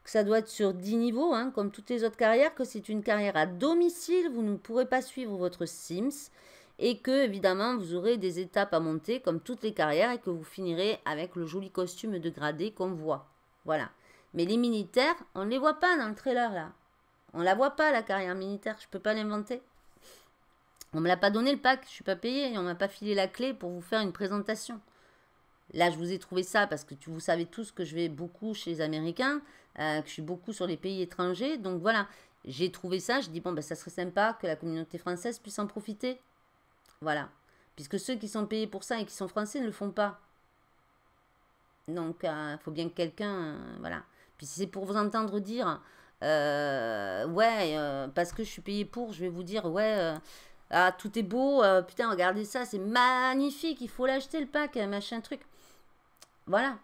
que ça doit être sur 10 niveaux, hein, comme toutes les autres carrières, que c'est une carrière à domicile, vous ne pourrez pas suivre votre Sims, et que évidemment vous aurez des étapes à monter comme toutes les carrières et que vous finirez avec le joli costume de gradé qu'on voit. Voilà. Mais les militaires, on ne les voit pas dans le trailer là. On ne la voit pas la carrière militaire, je ne peux pas l'inventer. On ne me l'a pas donné le pack, je ne suis pas payé, et on m'a pas filé la clé pour vous faire une présentation. Là, je vous ai trouvé ça parce que vous savez tous que je vais beaucoup chez les Américains, euh, que je suis beaucoup sur les pays étrangers. Donc voilà, j'ai trouvé ça. Je dis, bon, ben, ça serait sympa que la communauté française puisse en profiter. Voilà. Puisque ceux qui sont payés pour ça et qui sont français ne le font pas. Donc, il euh, faut bien que quelqu'un. Euh, voilà. Puis si c'est pour vous entendre dire, euh, ouais, euh, parce que je suis payé pour, je vais vous dire, ouais, euh, ah, tout est beau, putain, regardez ça, c'est magnifique, il faut l'acheter le pack, machin truc. Voilà.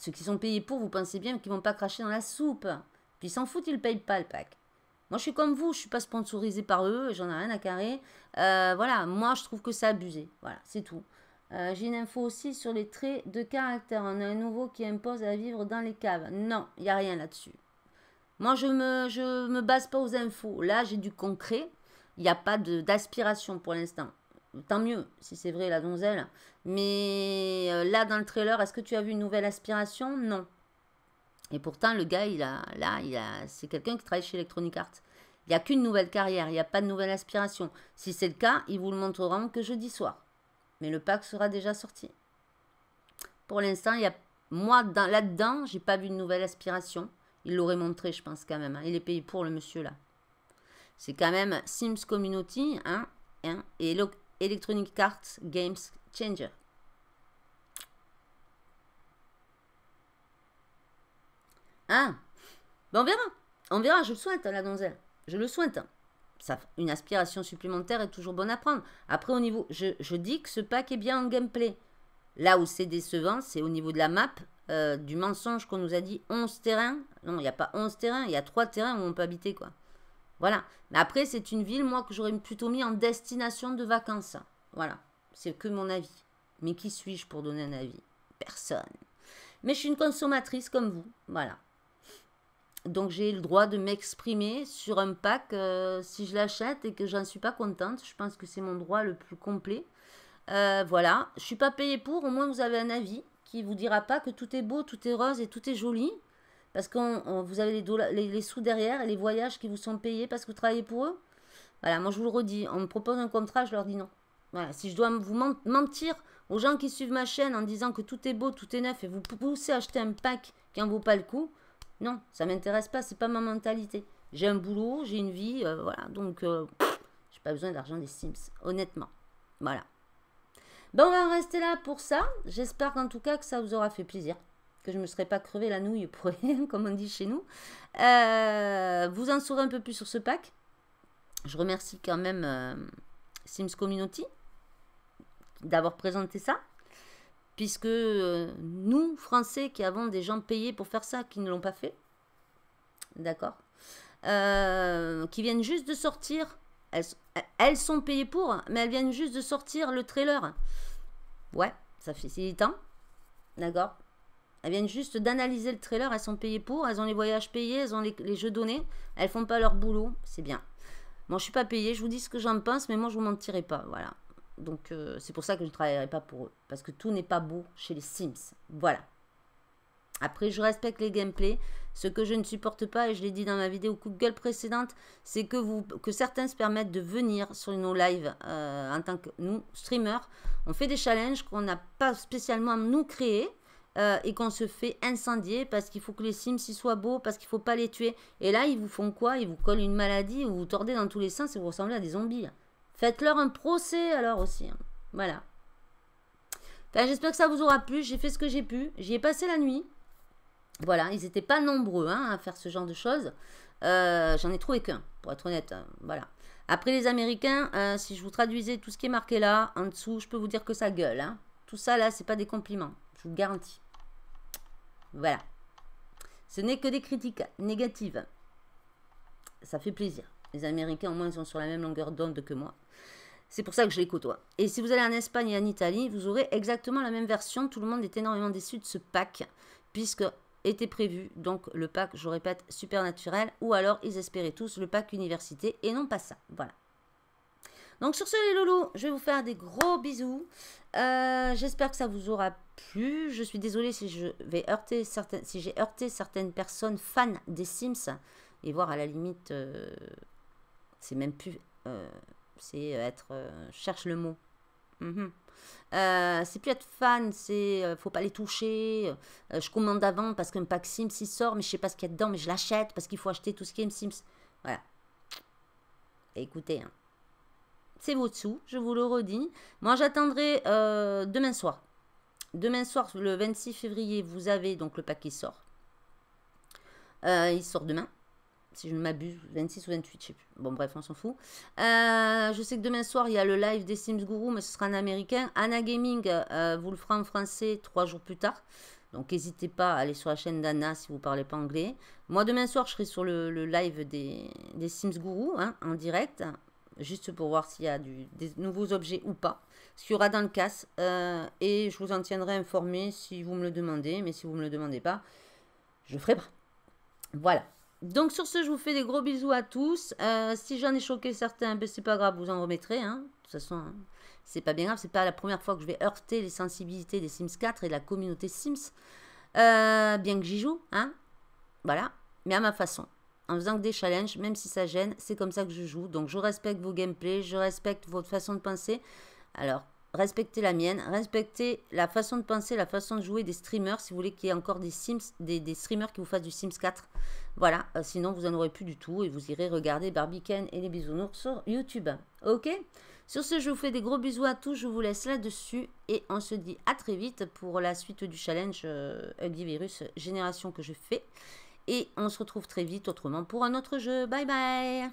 Ceux qui sont payés pour, vous pensez bien qu'ils vont pas cracher dans la soupe. Puis ils s'en foutent, ils payent pas le pack. Moi, je suis comme vous, je suis pas sponsorisé par eux, j'en ai rien à carrer. voilà, moi, je trouve que c'est abusé. Voilà, c'est tout. Euh, j'ai une info aussi sur les traits de caractère. On a un nouveau qui impose à vivre dans les caves. Non, il n'y a rien là-dessus. Moi, je me, je me base pas aux infos. Là, j'ai du concret. Il n'y a pas d'aspiration pour l'instant. Tant mieux, si c'est vrai, la donzelle. Mais euh, là, dans le trailer, est-ce que tu as vu une nouvelle aspiration Non. Et pourtant, le gars, il a, là, il a, c'est quelqu'un qui travaille chez Electronic Arts. Il n'y a qu'une nouvelle carrière, il n'y a pas de nouvelle aspiration. Si c'est le cas, ils vous le montreront que jeudi soir. Mais le pack sera déjà sorti. Pour l'instant, il y a moi là-dedans, j'ai pas vu de nouvelle aspiration. Il l'aurait montré, je pense quand même. Hein. Il est payé pour le monsieur là. C'est quand même Sims Community hein, hein et Electronic Arts Games Changer. Ah ben, on verra. On verra, je le souhaite, la donzelle. Je le souhaite une aspiration supplémentaire est toujours bonne à prendre. Après, au niveau, je, dis que ce pack est bien en gameplay. Là où c'est décevant, c'est au niveau de la map, euh, du mensonge qu'on nous a dit 11 terrains. Non, il n'y a pas 11 terrains, il y a 3 terrains où on peut habiter, quoi. Voilà. Mais après, c'est une ville, moi, que j'aurais plutôt mis en destination de vacances. Voilà. C'est que mon avis. Mais qui suis-je pour donner un avis Personne. Mais je suis une consommatrice comme vous. Voilà donc j'ai le droit de m'exprimer sur un pack euh, si je l'achète et que j'en suis pas contente. Je pense que c'est mon droit le plus complet. Euh, voilà, je suis pas payée pour, au moins vous avez un avis qui vous dira pas que tout est beau, tout est rose et tout est joli. Parce que vous avez les, sous derrière et les voyages qui vous sont payés parce que vous travaillez pour eux. Voilà, moi je vous le redis, on me propose un contrat, je leur dis non. Voilà, si je dois vous mentir aux gens qui suivent ma chaîne en disant que tout est beau, tout est neuf et vous poussez à acheter un pack qui n'en vaut pas le coup, non, ça m'intéresse pas, c'est pas ma mentalité. J'ai un boulot, j'ai une vie, euh, voilà. Donc, euh, j'ai pas besoin d'argent des Sims, honnêtement. Voilà. bon on va en rester là pour ça. J'espère qu'en tout cas que ça vous aura fait plaisir que je ne me serais pas crevé la nouille pour rien, comme on dit chez nous. Euh, vous en saurez un peu plus sur ce pack. Je remercie quand même Sims Community d'avoir présenté ça puisque euh, nous, Français, qui avons des gens payés pour faire ça, qui ne l'ont pas fait, d'accord, euh, qui viennent juste de sortir, elles, sont payées pour, mais elles viennent juste de sortir le trailer. Ouais, ça fait 6 temps, d'accord Elles viennent juste d'analyser le trailer, elles sont payées pour, elles ont les voyages payés, elles ont les, jeux donnés, elles font pas leur boulot, c'est bien. Moi, bon, je suis pas payée, je vous dis ce que j'en pense, mais moi, je vous mentirai pas, voilà. Donc euh, c'est pour ça que je ne travaillerai pas pour eux. Parce que tout n'est pas beau chez les Sims. Voilà. Après, je respecte les gameplays. Ce que je ne supporte pas, et je l'ai dit dans ma vidéo coup de gueule précédente, c'est que, que certains se permettent de venir sur nos lives euh, en tant que nous, streamers. On fait des challenges qu'on n'a pas spécialement nous créés. Euh, et qu'on se fait incendier parce qu'il faut que les Sims y soient beaux, parce qu'il ne faut pas les tuer. Et là, ils vous font quoi Ils vous collent une maladie, ou vous tordez dans tous les sens et vous ressemblez à des zombies. Faites-leur un procès alors aussi. Hein. Voilà. Ben, j'espère que ça vous aura plu. J'ai fait ce que j'ai pu. J'y ai passé la nuit. Voilà, ils n'étaient pas nombreux hein, à faire ce genre de choses. Euh, j'en ai trouvé qu'un, pour être honnête. Hein, voilà. Après les Américains, euh, si je vous traduisais tout ce qui est marqué là, en dessous, je peux vous dire que ça gueule. Tout ça là, c'est pas des compliments, je vous garantis. Voilà. Ce n'est que des critiques négatives. Ça fait plaisir. Les Américains, au moins, ils sont sur la même longueur d'onde que moi. C'est pour ça que je les côtoie. Et si vous allez en Espagne et en Italie, vous aurez exactement la même version. Tout le monde est énormément déçu de ce pack, puisque était prévu, donc le pack, je répète, supernaturel, ou alors ils espéraient tous le pack université, et non pas ça. Voilà. Donc sur ce, les loulous, je vais vous faire des gros bisous. Euh, j'espère que ça vous aura plu. Je suis désolée si je vais heurter si j'ai heurté certaines personnes fans des Sims, et voir à la limite... Euh, c'est même plus. Euh, c'est euh, être. je euh, cherche le mot. Mhm. c'est plus être fan, c'est faut pas les toucher. je commande avant parce qu'un pack Sims il sort, mais je sais pas ce qu'il y a dedans, mais je l'achète parce qu'il faut acheter tout ce qui est Sims. Voilà. Écoutez, hein. c'est vos sous, je vous le redis. Moi j'attendrai demain soir. Demain soir, le 26 février, vous avez donc le pack qui sort. il sort demain si je ne m'abuse, 26 ou 28, je sais plus. Bon, bref, on s'en fout. Euh, je sais que demain soir, il y a le live des Sims Guru, mais ce sera en américain. Anna Gaming euh, vous le fera en français trois jours plus tard. Donc, n'hésitez pas à aller sur la chaîne d'Anna si vous ne parlez pas anglais. Moi, demain soir, je serai sur le, live des, Sims Guru hein, en direct, juste pour voir s'il y a du, des nouveaux objets ou pas, ce qu'il y aura dans le casse. Euh, et je vous en tiendrai informé si vous me le demandez, mais si vous ne me le demandez pas, je ferai pas. Voilà. Donc sur ce, je vous fais des gros bisous à tous. Euh, si j'en ai choqué certains, ben, c'est pas grave, vous en remettrez. Hein. De toute façon, c'est pas bien grave, c'est pas la première fois que je vais heurter les sensibilités des Sims 4 et de la communauté Sims. Euh, bien que j'y joue, hein. Voilà, mais à ma façon. En faisant des challenges, même si ça gêne, c'est comme ça que je joue. Donc je respecte vos gameplays, je respecte votre façon de penser. Alors respectez la mienne, respectez la façon de penser, la façon de jouer des streamers, si vous voulez qu'il y ait encore des, Sims, des, streamers qui vous fassent du Sims 4. Voilà, euh, sinon vous n'en aurez plus du tout et vous irez regarder Barbican et les bisounours sur YouTube. Ok Sur ce, je vous fais des gros bisous à tous, je vous laisse là-dessus et on se dit à très vite pour la suite du challenge euh, Virus Génération que je fais. Et on se retrouve très vite autrement pour un autre jeu. Bye bye